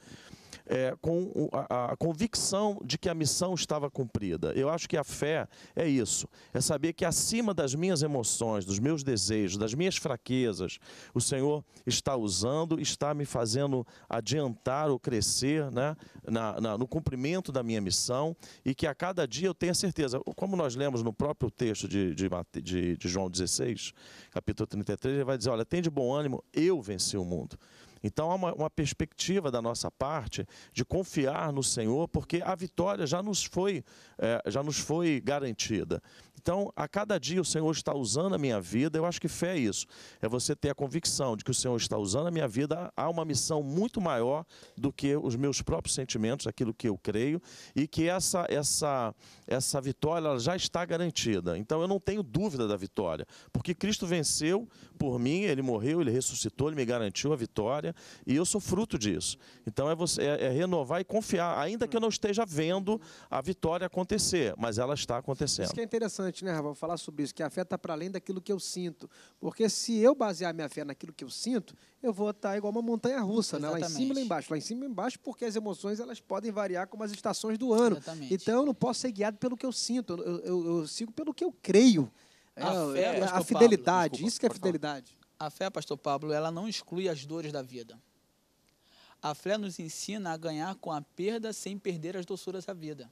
é, com a, a, convicção de que a missão estava cumprida. Eu acho que a fé é isso: é saber que acima das minhas emoções, dos meus desejos, das minhas fraquezas, o Senhor está usando, está me fazendo adiantar ou crescer né, na, na, no cumprimento da minha missão e que a cada dia eu tenha certeza. Como nós lemos no próprio texto de, de, de, de João 16, capítulo 33, ele vai dizer: Olha, tem de bom ânimo, eu venci o mundo. Então há uma, uma, perspectiva da nossa parte de confiar no Senhor, porque a vitória já nos foi, é, já nos foi garantida. Então, a cada dia o Senhor está usando a minha vida, eu acho que fé é isso. É você ter a convicção de que o Senhor está usando a minha vida, há uma missão muito maior do que os meus próprios sentimentos, aquilo que eu creio, e que essa, essa, essa vitória já está garantida. Então, eu não tenho dúvida da vitória, porque Cristo venceu por mim, ele morreu, ele ressuscitou, ele me garantiu a vitória, e eu sou fruto disso. Então, é, você, é, é renovar e confiar, ainda que eu não esteja vendo a vitória acontecer, mas ela está acontecendo. Isso que é interessante importante, né, falar sobre isso, que a fé está para além daquilo que eu sinto. Porque se eu basear minha fé naquilo que eu sinto, eu vou estar tá igual uma montanha russa, né? lá em cima e lá embaixo. Lá em cima e embaixo, porque as emoções elas podem variar como as estações do ano. Exatamente. Então eu não posso ser guiado pelo que eu sinto, eu, eu, eu sigo pelo que eu creio. A, é, fé, é, a fidelidade, Desculpa, isso que é fidelidade. A fé, pastor Pablo, ela não exclui as dores da vida. A fé nos ensina a ganhar com a perda sem perder as doçuras da vida.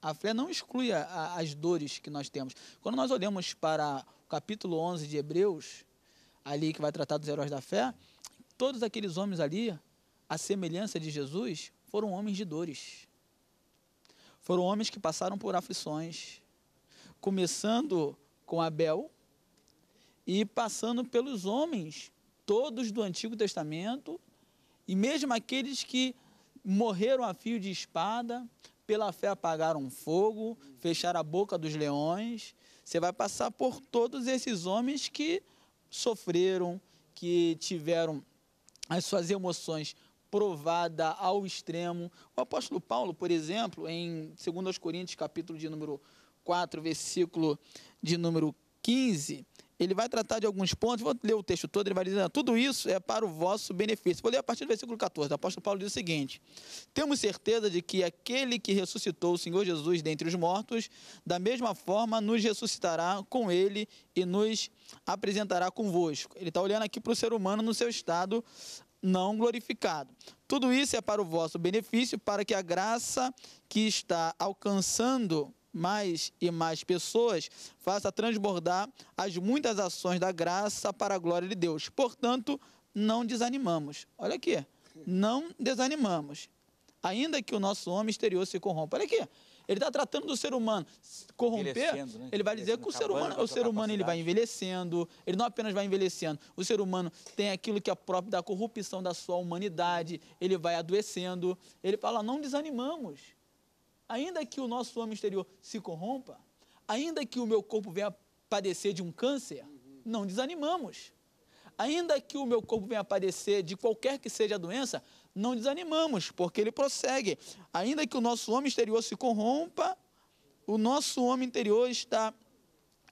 A fé não exclui a, a, as dores que nós temos. Quando nós olhamos para o capítulo 11 de Hebreus, ali que vai tratar dos heróis da fé, todos aqueles homens ali, à semelhança de Jesus, foram homens de dores. Foram homens que passaram por aflições, começando com Abel e passando pelos homens, todos do Antigo Testamento, e mesmo aqueles que morreram a fio de espada, pela fé apagaram fogo, fecharam a boca dos leões. Você vai passar por todos esses homens que sofreram, que tiveram as suas emoções provada ao extremo. O apóstolo Paulo, por exemplo, em 2 Coríntios, capítulo de número 4, versículo de número 15, ele vai tratar de alguns pontos, vou ler o texto todo, ele vai dizendo, ah, tudo isso é para o vosso benefício. Vou ler a partir do versículo 14, o apóstolo Paulo diz o seguinte, temos certeza de que aquele que ressuscitou o Senhor Jesus dentre os mortos, da mesma forma nos ressuscitará com ele e nos apresentará convosco. Ele está olhando aqui para o ser humano no seu estado não glorificado. Tudo isso é para o vosso benefício, para que a graça que está alcançando mais e mais pessoas, faça transbordar as muitas ações da graça para a glória de Deus. Portanto, não desanimamos. Olha aqui, não desanimamos. Ainda que o nosso homem exterior se corrompa. Olha aqui, ele está tratando do ser humano. corromper, né? ele vai dizer que o ser humano, o ser humano ele vai envelhecendo, ele não apenas vai envelhecendo, o ser humano tem aquilo que é próprio da corrupção da sua humanidade, ele vai adoecendo. Ele fala, não desanimamos ainda que o nosso homem exterior se corrompa, ainda que o meu corpo venha padecer de um câncer, não desanimamos. Ainda que o meu corpo venha padecer de qualquer que seja a doença, não desanimamos, porque ele prossegue. Ainda que o nosso homem exterior se corrompa, o nosso homem interior está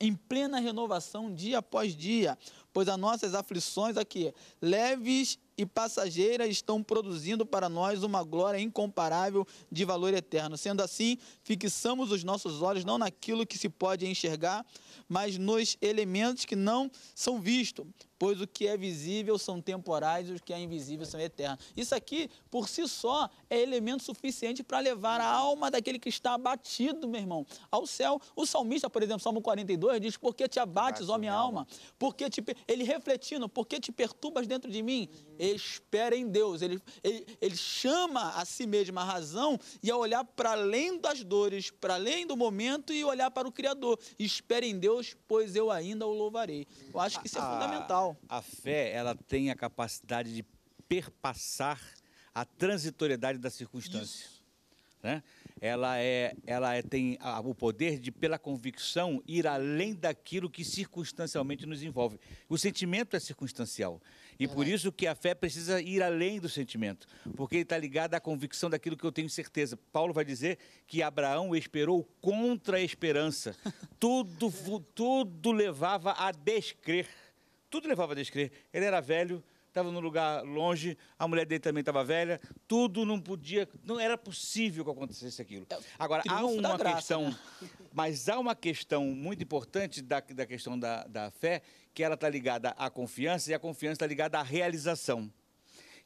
em plena renovação dia após dia, pois as nossas aflições aqui, leves e passageira estão produzindo para nós uma glória incomparável de valor eterno. Sendo assim, fixamos os nossos olhos não naquilo que se pode enxergar, mas nos elementos que não são vistos, pois o que é visível são temporais e o que é invisível são eternos. Isso aqui, por si só, é elemento suficiente para levar a alma daquele que está abatido, meu irmão, ao céu. O salmista, por exemplo, Salmo 42, diz, Por que te abates, ó minha alma? Porque te... Ele refletindo, Por que te perturbas dentro de mim? Ele espera em Deus, ele, ele, ele chama a si mesmo a razão e a olhar para além das dores, para além do momento e olhar para o Criador. Espera em Deus, pois eu ainda o louvarei. Eu acho que isso é ah, ah. fundamental. Legal. A fé, ela tem a capacidade de perpassar a transitoriedade da circunstância. Isso. Né? Ela, é, ela é, tem a, o poder de, pela convicção, ir além daquilo que circunstancialmente nos envolve. O sentimento é circunstancial. E é. por isso que a fé precisa ir além do sentimento, porque ele está ligado à convicção daquilo que eu tenho certeza. Paulo vai dizer que Abraão esperou contra a esperança. tudo, tudo levava a descrer. Tudo levava a descrer. Ele era velho, estava num lugar longe, a mulher dele também estava velha, tudo não podia, não era possível que acontecesse aquilo. É, Agora, há uma graça, questão, né? mas há uma questão muito importante da, da questão da, da fé, que ela está ligada à confiança e a confiança está ligada à realização.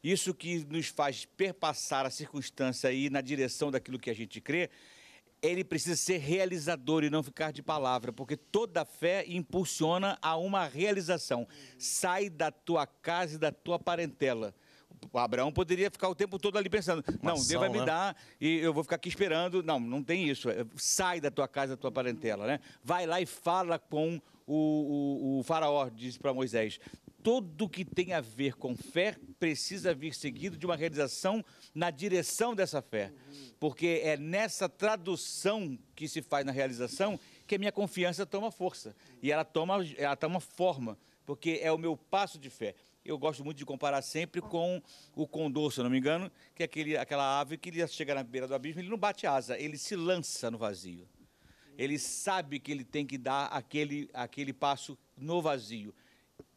Isso que nos faz perpassar a circunstância e ir na direção daquilo que a gente crê ele precisa ser realizador e não ficar de palavra, porque toda fé impulsiona a uma realização. Sai da tua casa e da tua parentela. O Abraão poderia ficar o tempo todo ali pensando: não, ação, Deus vai me né? dar e eu vou ficar aqui esperando. Não, não tem isso. É, sai da tua casa, da tua parentela, né? Vai lá e fala com o, o, o faraó, disse para Moisés. Tudo que tem a ver com fé precisa vir seguido de uma realização na direção dessa fé, porque é nessa tradução que se faz na realização que a minha confiança toma força e ela toma, ela toma forma, porque é o meu passo de fé eu gosto muito de comparar sempre com o condor, se eu não me engano, que é aquele, aquela ave que ele chega na beira do abismo, ele não bate asa, ele se lança no vazio. Ele sabe que ele tem que dar aquele, aquele passo no vazio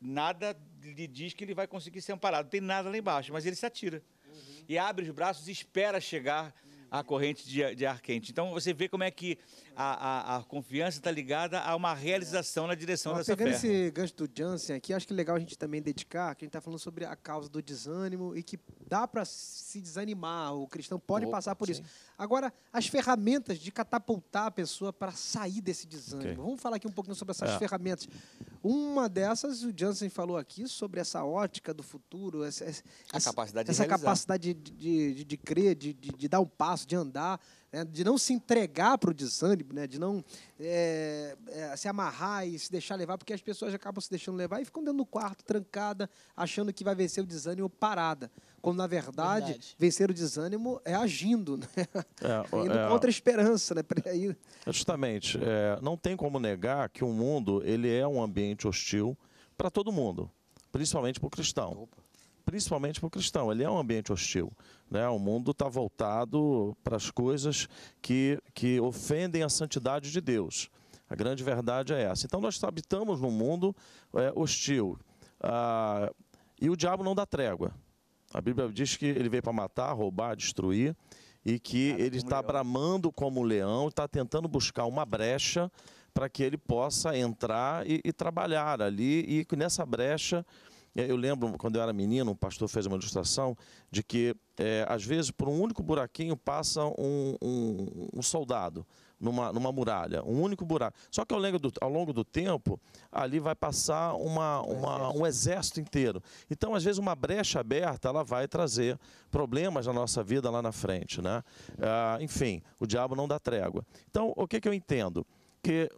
nada lhe diz que ele vai conseguir ser amparado. Não tem nada lá embaixo, mas ele se atira. Uhum. E abre os braços e espera chegar à corrente de, de ar quente. Então você vê como é que a, a, a confiança está ligada a uma realização na direção Mas, dessa pegando Pegando esse gancho do Jansen aqui, acho que é legal a gente também dedicar, que a gente está falando sobre a causa do desânimo e que dá para se desanimar, o cristão pode Opa, passar por sim. isso. Agora, as ferramentas de catapultar a pessoa para sair desse desânimo. Okay. Vamos falar aqui um pouquinho sobre essas é. ferramentas. Uma dessas, o Jansen falou aqui, sobre essa ótica do futuro, essa, essa, a capacidade, essa de, capacidade de, de, de, de crer, de, de, de dar um passo, de andar né, de não se entregar para o desânimo, né, de não é, é, se amarrar e se deixar levar, porque as pessoas acabam se deixando levar e ficam dentro do quarto, trancada, achando que vai vencer o desânimo parada. Quando, na verdade, verdade. vencer o desânimo é agindo, né? é, indo é. contra a esperança. Né? É, justamente. É, não tem como negar que o mundo ele é um ambiente hostil para todo mundo, principalmente para o cristão. Opa. Principalmente para o cristão, ele é um ambiente hostil. Né? O mundo está voltado para as coisas que, que ofendem a santidade de Deus. A grande verdade é essa. Então nós habitamos num mundo é, hostil. Ah, e o diabo não dá trégua. A Bíblia diz que ele veio para matar, roubar, destruir e que ele está leão. bramando como leão, está tentando buscar uma brecha para que ele possa entrar e, e trabalhar ali e nessa brecha é, eu lembro, quando eu era menino, um pastor fez uma ilustração de que, é, às vezes, por um único buraquinho passa um, um, um, soldado numa, numa muralha, um único buraco. Só que ao longo do, ao longo do tempo, ali vai passar uma, uma, um exército inteiro. Então, às vezes, uma brecha aberta, ela vai trazer problemas na nossa vida lá na frente. Né? Ah, enfim, o diabo não dá trégua. Então, o que, que eu entendo? que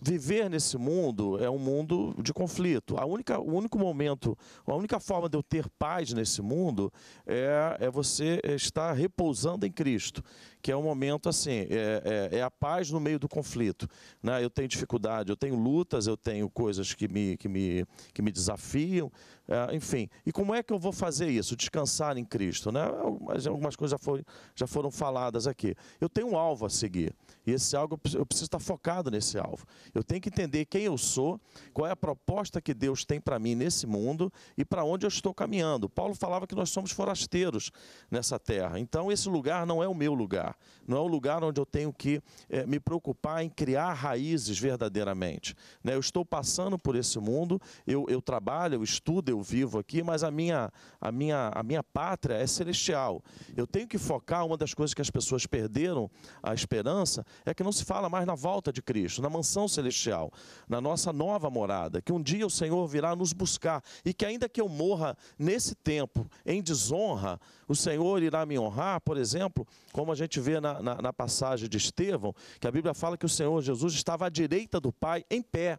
viver nesse mundo é um mundo de conflito. A única, o único momento, a única forma de eu ter paz nesse mundo é, é você é, estar repousando em Cristo que é um momento assim, é, é, é, a paz no meio do conflito. Né? Eu tenho dificuldade, eu tenho lutas, eu tenho coisas que me, que me, que me desafiam, é, enfim. E como é que eu vou fazer isso? Descansar em Cristo, né? Algumas, algumas coisas já foram, já foram faladas aqui. Eu tenho um alvo a seguir, e esse alvo, eu preciso estar focado nesse alvo. Eu tenho que entender quem eu sou, qual é a proposta que Deus tem para mim nesse mundo e para onde eu estou caminhando. Paulo falava que nós somos forasteiros nessa terra, então esse lugar não é o meu lugar não é um lugar onde eu tenho que é, me preocupar em criar raízes verdadeiramente. Né? Eu estou passando por esse mundo, eu, eu trabalho, eu estudo, eu vivo aqui, mas a minha, a, minha, a minha pátria é celestial. Eu tenho que focar, uma das coisas que as pessoas perderam a esperança é que não se fala mais na volta de Cristo, na mansão celestial, na nossa nova morada, que um dia o Senhor virá nos buscar e que ainda que eu morra nesse tempo em desonra, o Senhor irá me honrar, por exemplo, como a gente gente vê na, na, na passagem de Estevão que a Bíblia fala que o Senhor Jesus estava à direita do Pai em pé.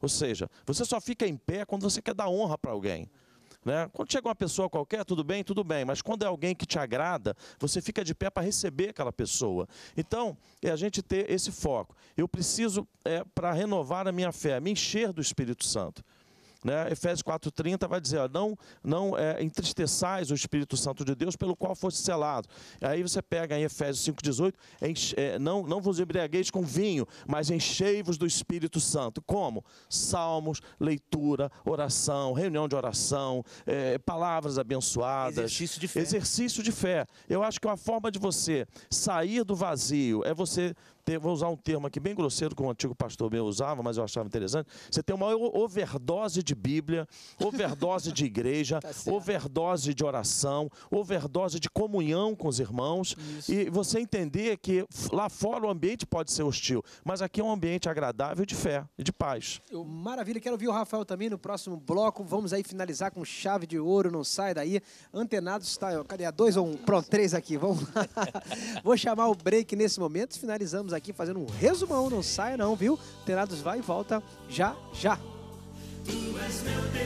Ou seja, você só fica em pé quando você quer dar honra para alguém. Né? Quando chega uma pessoa qualquer, tudo bem, tudo bem, mas quando é alguém que te agrada, você fica de pé para receber aquela pessoa. Então, é a gente ter esse foco. Eu preciso, é, para renovar a minha fé, me encher do Espírito Santo. Né? Efésios 4,30 vai dizer, ó, não, não é, entristeçais o Espírito Santo de Deus pelo qual fosse selado. Aí você pega em Efésios 5,18, é, não, não vos embriagueis com vinho, mas enchei-vos do Espírito Santo. Como? Salmos, leitura, oração, reunião de oração, é, palavras abençoadas. Exercício de fé. Exercício de fé. Eu acho que uma forma de você sair do vazio é você ter, vou usar um termo aqui bem grosseiro que um antigo pastor meu usava, mas eu achava interessante. Você tem uma overdose de Bíblia, overdose de igreja, tá overdose de oração, overdose de comunhão com os irmãos. Isso. E você entender que lá fora o ambiente pode ser hostil, mas aqui é um ambiente agradável de fé e de paz. Maravilha, quero ouvir o Rafael também no próximo bloco. Vamos aí finalizar com chave de ouro, não sai daí. Antenados está, cadê? A dois ou um? Pronto, três aqui, vamos Vou chamar o break nesse momento, finalizamos aqui fazendo um resumão, não sai não, viu? Terados vai e volta já já. Tu és meu Deus,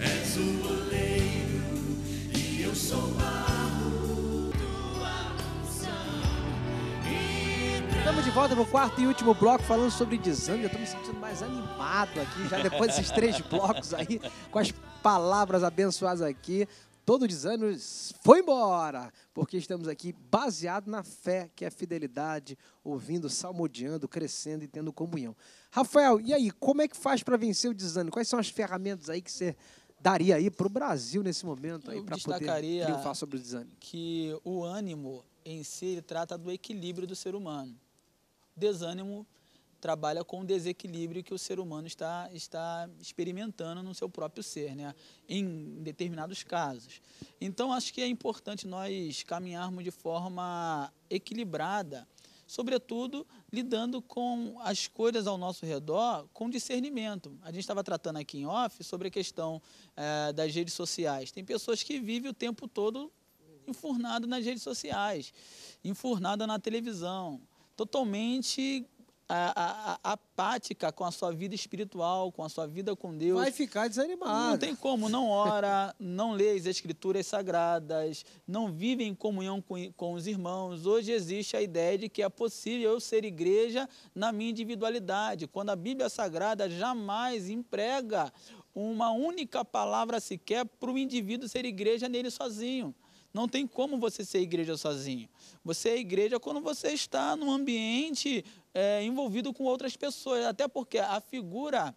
és o oleiro e eu sou Estamos de volta no quarto e último bloco falando sobre desânimo. Eu estou me sentindo mais animado aqui, já depois desses três blocos aí, com as palavras abençoadas aqui todo desânimo foi embora, porque estamos aqui baseado na fé, que é a fidelidade, ouvindo, salmodiando, crescendo e tendo comunhão. Rafael, e aí, como é que faz para vencer o desânimo? Quais são as ferramentas aí que você daria aí para o Brasil nesse momento aí para poder triunfar sobre o desânimo? Que o ânimo em si trata do equilíbrio do ser humano. Desânimo trabalha com o desequilíbrio que o ser humano está, está experimentando no seu próprio ser, né? em determinados casos. Então, acho que é importante nós caminharmos de forma equilibrada, sobretudo lidando com as coisas ao nosso redor com discernimento. A gente estava tratando aqui em off sobre a questão é, das redes sociais. Tem pessoas que vivem o tempo todo enfurnado nas redes sociais, enfurnada na televisão, totalmente a, a, apática com a sua vida espiritual, com a sua vida com Deus. Vai ficar desanimado. Não tem como, não ora, não lê as escrituras sagradas, não vive em comunhão com, com os irmãos. Hoje existe a ideia de que é possível eu ser igreja na minha individualidade, quando a Bíblia Sagrada jamais emprega uma única palavra sequer para o indivíduo ser igreja nele sozinho. Não tem como você ser igreja sozinho. Você é igreja quando você está num ambiente é, envolvido com outras pessoas. Até porque a figura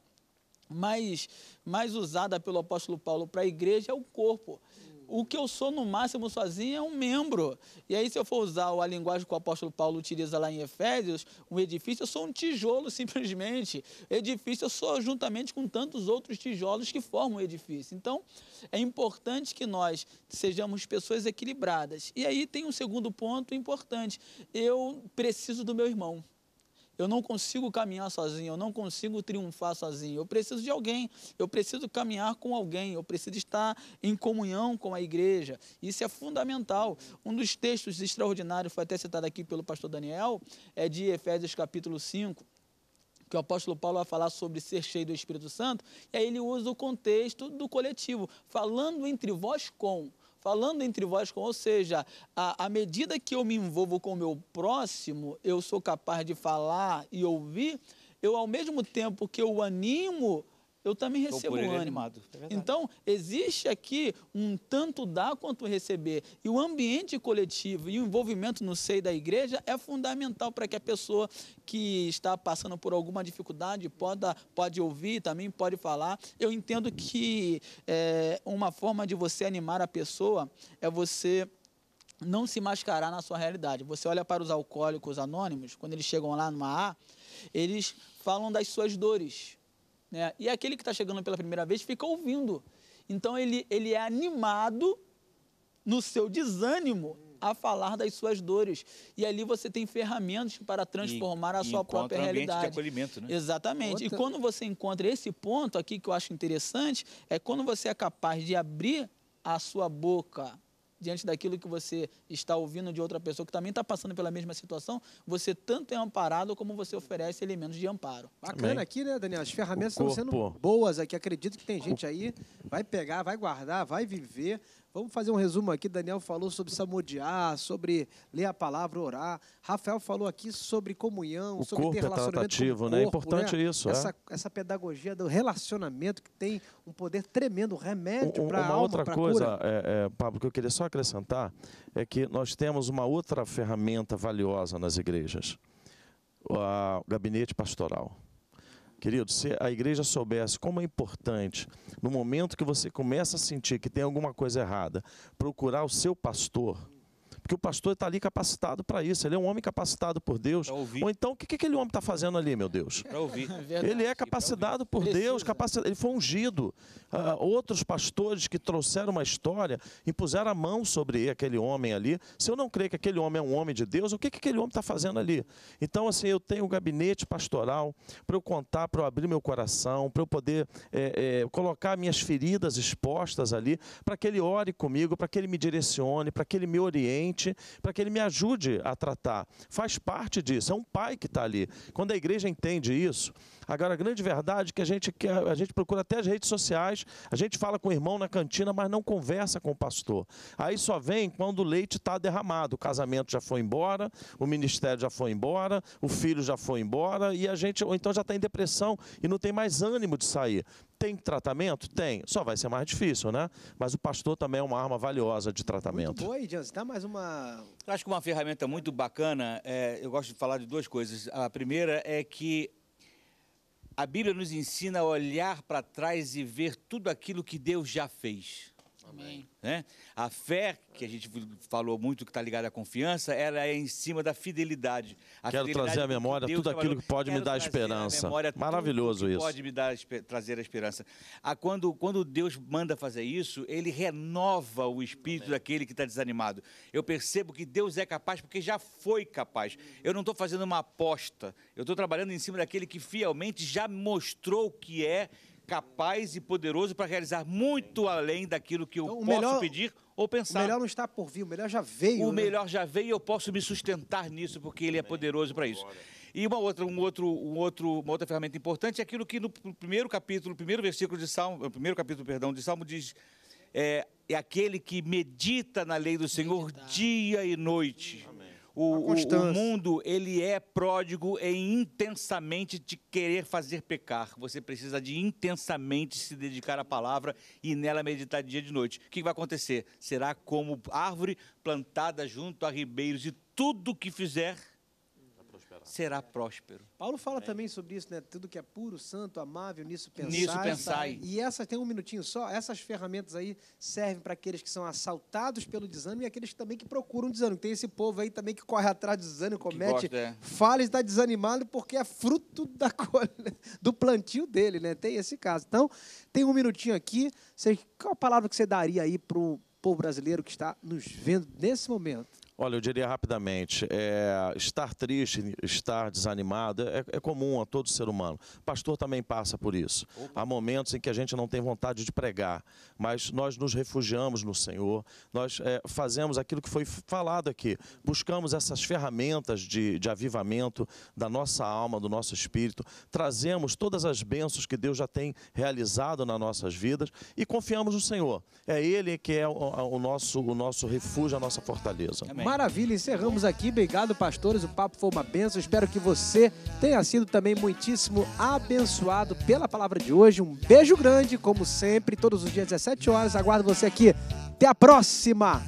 mais, mais usada pelo apóstolo Paulo para a igreja é o corpo o que eu sou no máximo sozinho é um membro. E aí, se eu for usar a linguagem que o apóstolo Paulo utiliza lá em Efésios, um edifício, eu sou um tijolo simplesmente. Edifício eu sou juntamente com tantos outros tijolos que formam o edifício. Então, é importante que nós sejamos pessoas equilibradas. E aí tem um segundo ponto importante. Eu preciso do meu irmão. Eu não consigo caminhar sozinho, eu não consigo triunfar sozinho. Eu preciso de alguém, eu preciso caminhar com alguém, eu preciso estar em comunhão com a igreja. Isso é fundamental. Um dos textos extraordinários, foi até citado aqui pelo pastor Daniel, é de Efésios capítulo 5 que o apóstolo Paulo vai falar sobre ser cheio do Espírito Santo, e aí ele usa o contexto do coletivo, falando entre vós com falando entre vós com, ou seja, à medida que eu me envolvo com o meu próximo, eu sou capaz de falar e ouvir, eu ao mesmo tempo que eu animo eu também recebo ele, animado. É então, existe aqui um tanto dar quanto receber. E o ambiente coletivo e o envolvimento no seio da igreja é fundamental para que a pessoa que está passando por alguma dificuldade possa, pode ouvir, também pode falar. Eu entendo que é, uma forma de você animar a pessoa é você não se mascarar na sua realidade. Você olha para os alcoólicos anônimos, quando eles chegam lá numa A, eles falam das suas dores né? E aquele que está chegando pela primeira vez fica ouvindo. Então ele, ele é animado no seu desânimo a falar das suas dores. E ali você tem ferramentas para transformar e, a sua própria realidade. De acolhimento, né? Exatamente. Outra... E quando você encontra esse ponto aqui que eu acho interessante, é quando você é capaz de abrir a sua boca diante daquilo que você está ouvindo de outra pessoa que também está passando pela mesma situação, você tanto é amparado como você oferece elementos de amparo. Bacana Amém. aqui, né, Daniel? As ferramentas estão sendo boas aqui. Acredito que tem gente aí, vai pegar, vai guardar, vai viver, Vamos fazer um resumo aqui. Daniel falou sobre samudiar, sobre ler a palavra, orar. Rafael falou aqui sobre comunhão, o sobre corpo ter é relacionamento é tratativo, com o corpo, né? É importante né? isso. É. Essa, é. essa pedagogia do relacionamento que tem um poder tremendo, um remédio um, para a alma, outra coisa, é, é, Pablo, que eu queria só acrescentar é que nós temos uma outra ferramenta valiosa nas igrejas, o gabinete pastoral. Querido, se a igreja soubesse como é importante, no momento que você começa a sentir que tem alguma coisa errada, procurar o seu pastor porque o pastor está ali capacitado para isso. Ele é um homem capacitado por Deus. Ou então, o que, que aquele homem está fazendo ali, meu Deus? Para ouvir. É verdade, ele é capacitado por Precisa. Deus, capacitado, ele foi ungido. Ah, outros pastores que trouxeram uma história, impuseram a mão sobre aquele homem ali. Se eu não creio que aquele homem é um homem de Deus, o que, que aquele homem está fazendo ali? Então, assim, eu tenho um gabinete pastoral para eu contar, para eu abrir meu coração, para eu poder é, é, colocar minhas feridas expostas ali, para que ele ore comigo, para que ele me direcione, para que ele me oriente doente, para que ele me ajude a tratar. Faz parte disso, é um pai que está ali. Quando a igreja entende isso, agora a grande verdade é que a gente, quer, a gente procura até as redes sociais, a gente fala com o irmão na cantina, mas não conversa com o pastor. Aí só vem quando o leite está derramado, o casamento já foi embora, o ministério já foi embora, o filho já foi embora, e a gente, ou então já está em depressão e não tem mais ânimo de sair. Tem tratamento? Tem. Só vai ser mais difícil, né? Mas o pastor também é uma arma valiosa de tratamento. Muito boa, Edianzi. Dá tá mais uma... Eu acho que uma ferramenta muito bacana, é, eu gosto de falar de duas coisas. A primeira é que a Bíblia nos ensina a olhar para trás e ver tudo aquilo que Deus já fez. Amém. Né? A fé, que a gente falou muito que está ligada à confiança, ela é em cima da fidelidade. A Quero fidelidade trazer à memória tudo aquilo que pode me dar esperança. Maravilhoso isso. Pode me dar, trazer a esperança. Ah, quando, quando Deus manda fazer isso, ele renova o espírito Amém. daquele que está desanimado. Eu percebo que Deus é capaz porque já foi capaz. Eu não estou fazendo uma aposta, eu estou trabalhando em cima daquele que fielmente já mostrou o que é capaz e poderoso para realizar muito além daquilo que eu então, posso melhor, pedir ou pensar. O melhor não está por vir, o melhor já veio. O né? melhor já veio e eu posso me sustentar nisso porque ele é poderoso para isso. E uma outra, um outro, um outro, uma outra ferramenta importante é aquilo que no primeiro capítulo, primeiro versículo de Salmo, eh, primeiro capítulo, perdão, de Salmo diz é, é aquele que medita na lei do Senhor Meditar. dia e noite. Amém o, o, mundo ele é pródigo em intensamente te querer fazer pecar. Você precisa de intensamente se dedicar à palavra e nela meditar dia e noite. O que vai acontecer? Será como árvore plantada junto a ribeiros e tudo que fizer será próspero. Paulo fala é. também sobre isso, né? Tudo que é puro, santo, amável, nisso pensai. Nisso pensai. E essa tem um minutinho só, essas ferramentas aí servem para aqueles que são assaltados pelo desânimo e aqueles também que procuram desânimo. Tem esse povo aí também que corre atrás do desânimo, comete gosta, é. falha e está desanimado porque é fruto da cor, do plantio dele, né? Tem esse caso. Então, tem um minutinho aqui. Qual a palavra que você daria aí para o povo brasileiro que está nos vendo nesse momento? Olha, eu diria rapidamente, é, estar triste, estar desanimado é, é, comum a todo ser humano. Pastor também passa por isso. Opa. Há momentos em que a gente não tem vontade de pregar, mas nós nos refugiamos no Senhor, nós é, fazemos aquilo que foi falado aqui, buscamos essas ferramentas de, de avivamento da nossa alma, do nosso espírito, trazemos todas as bênçãos que Deus já tem realizado nas nossas vidas e confiamos no Senhor. É Ele que é o, o nosso, o nosso refúgio, a nossa fortaleza. Amém. Maravilha, encerramos aqui. Obrigado, pastores. O papo foi uma benção. Espero que você tenha sido também muitíssimo abençoado pela palavra de hoje. Um beijo grande, como sempre, todos os dias, 17 horas. Aguardo você aqui. Até a próxima!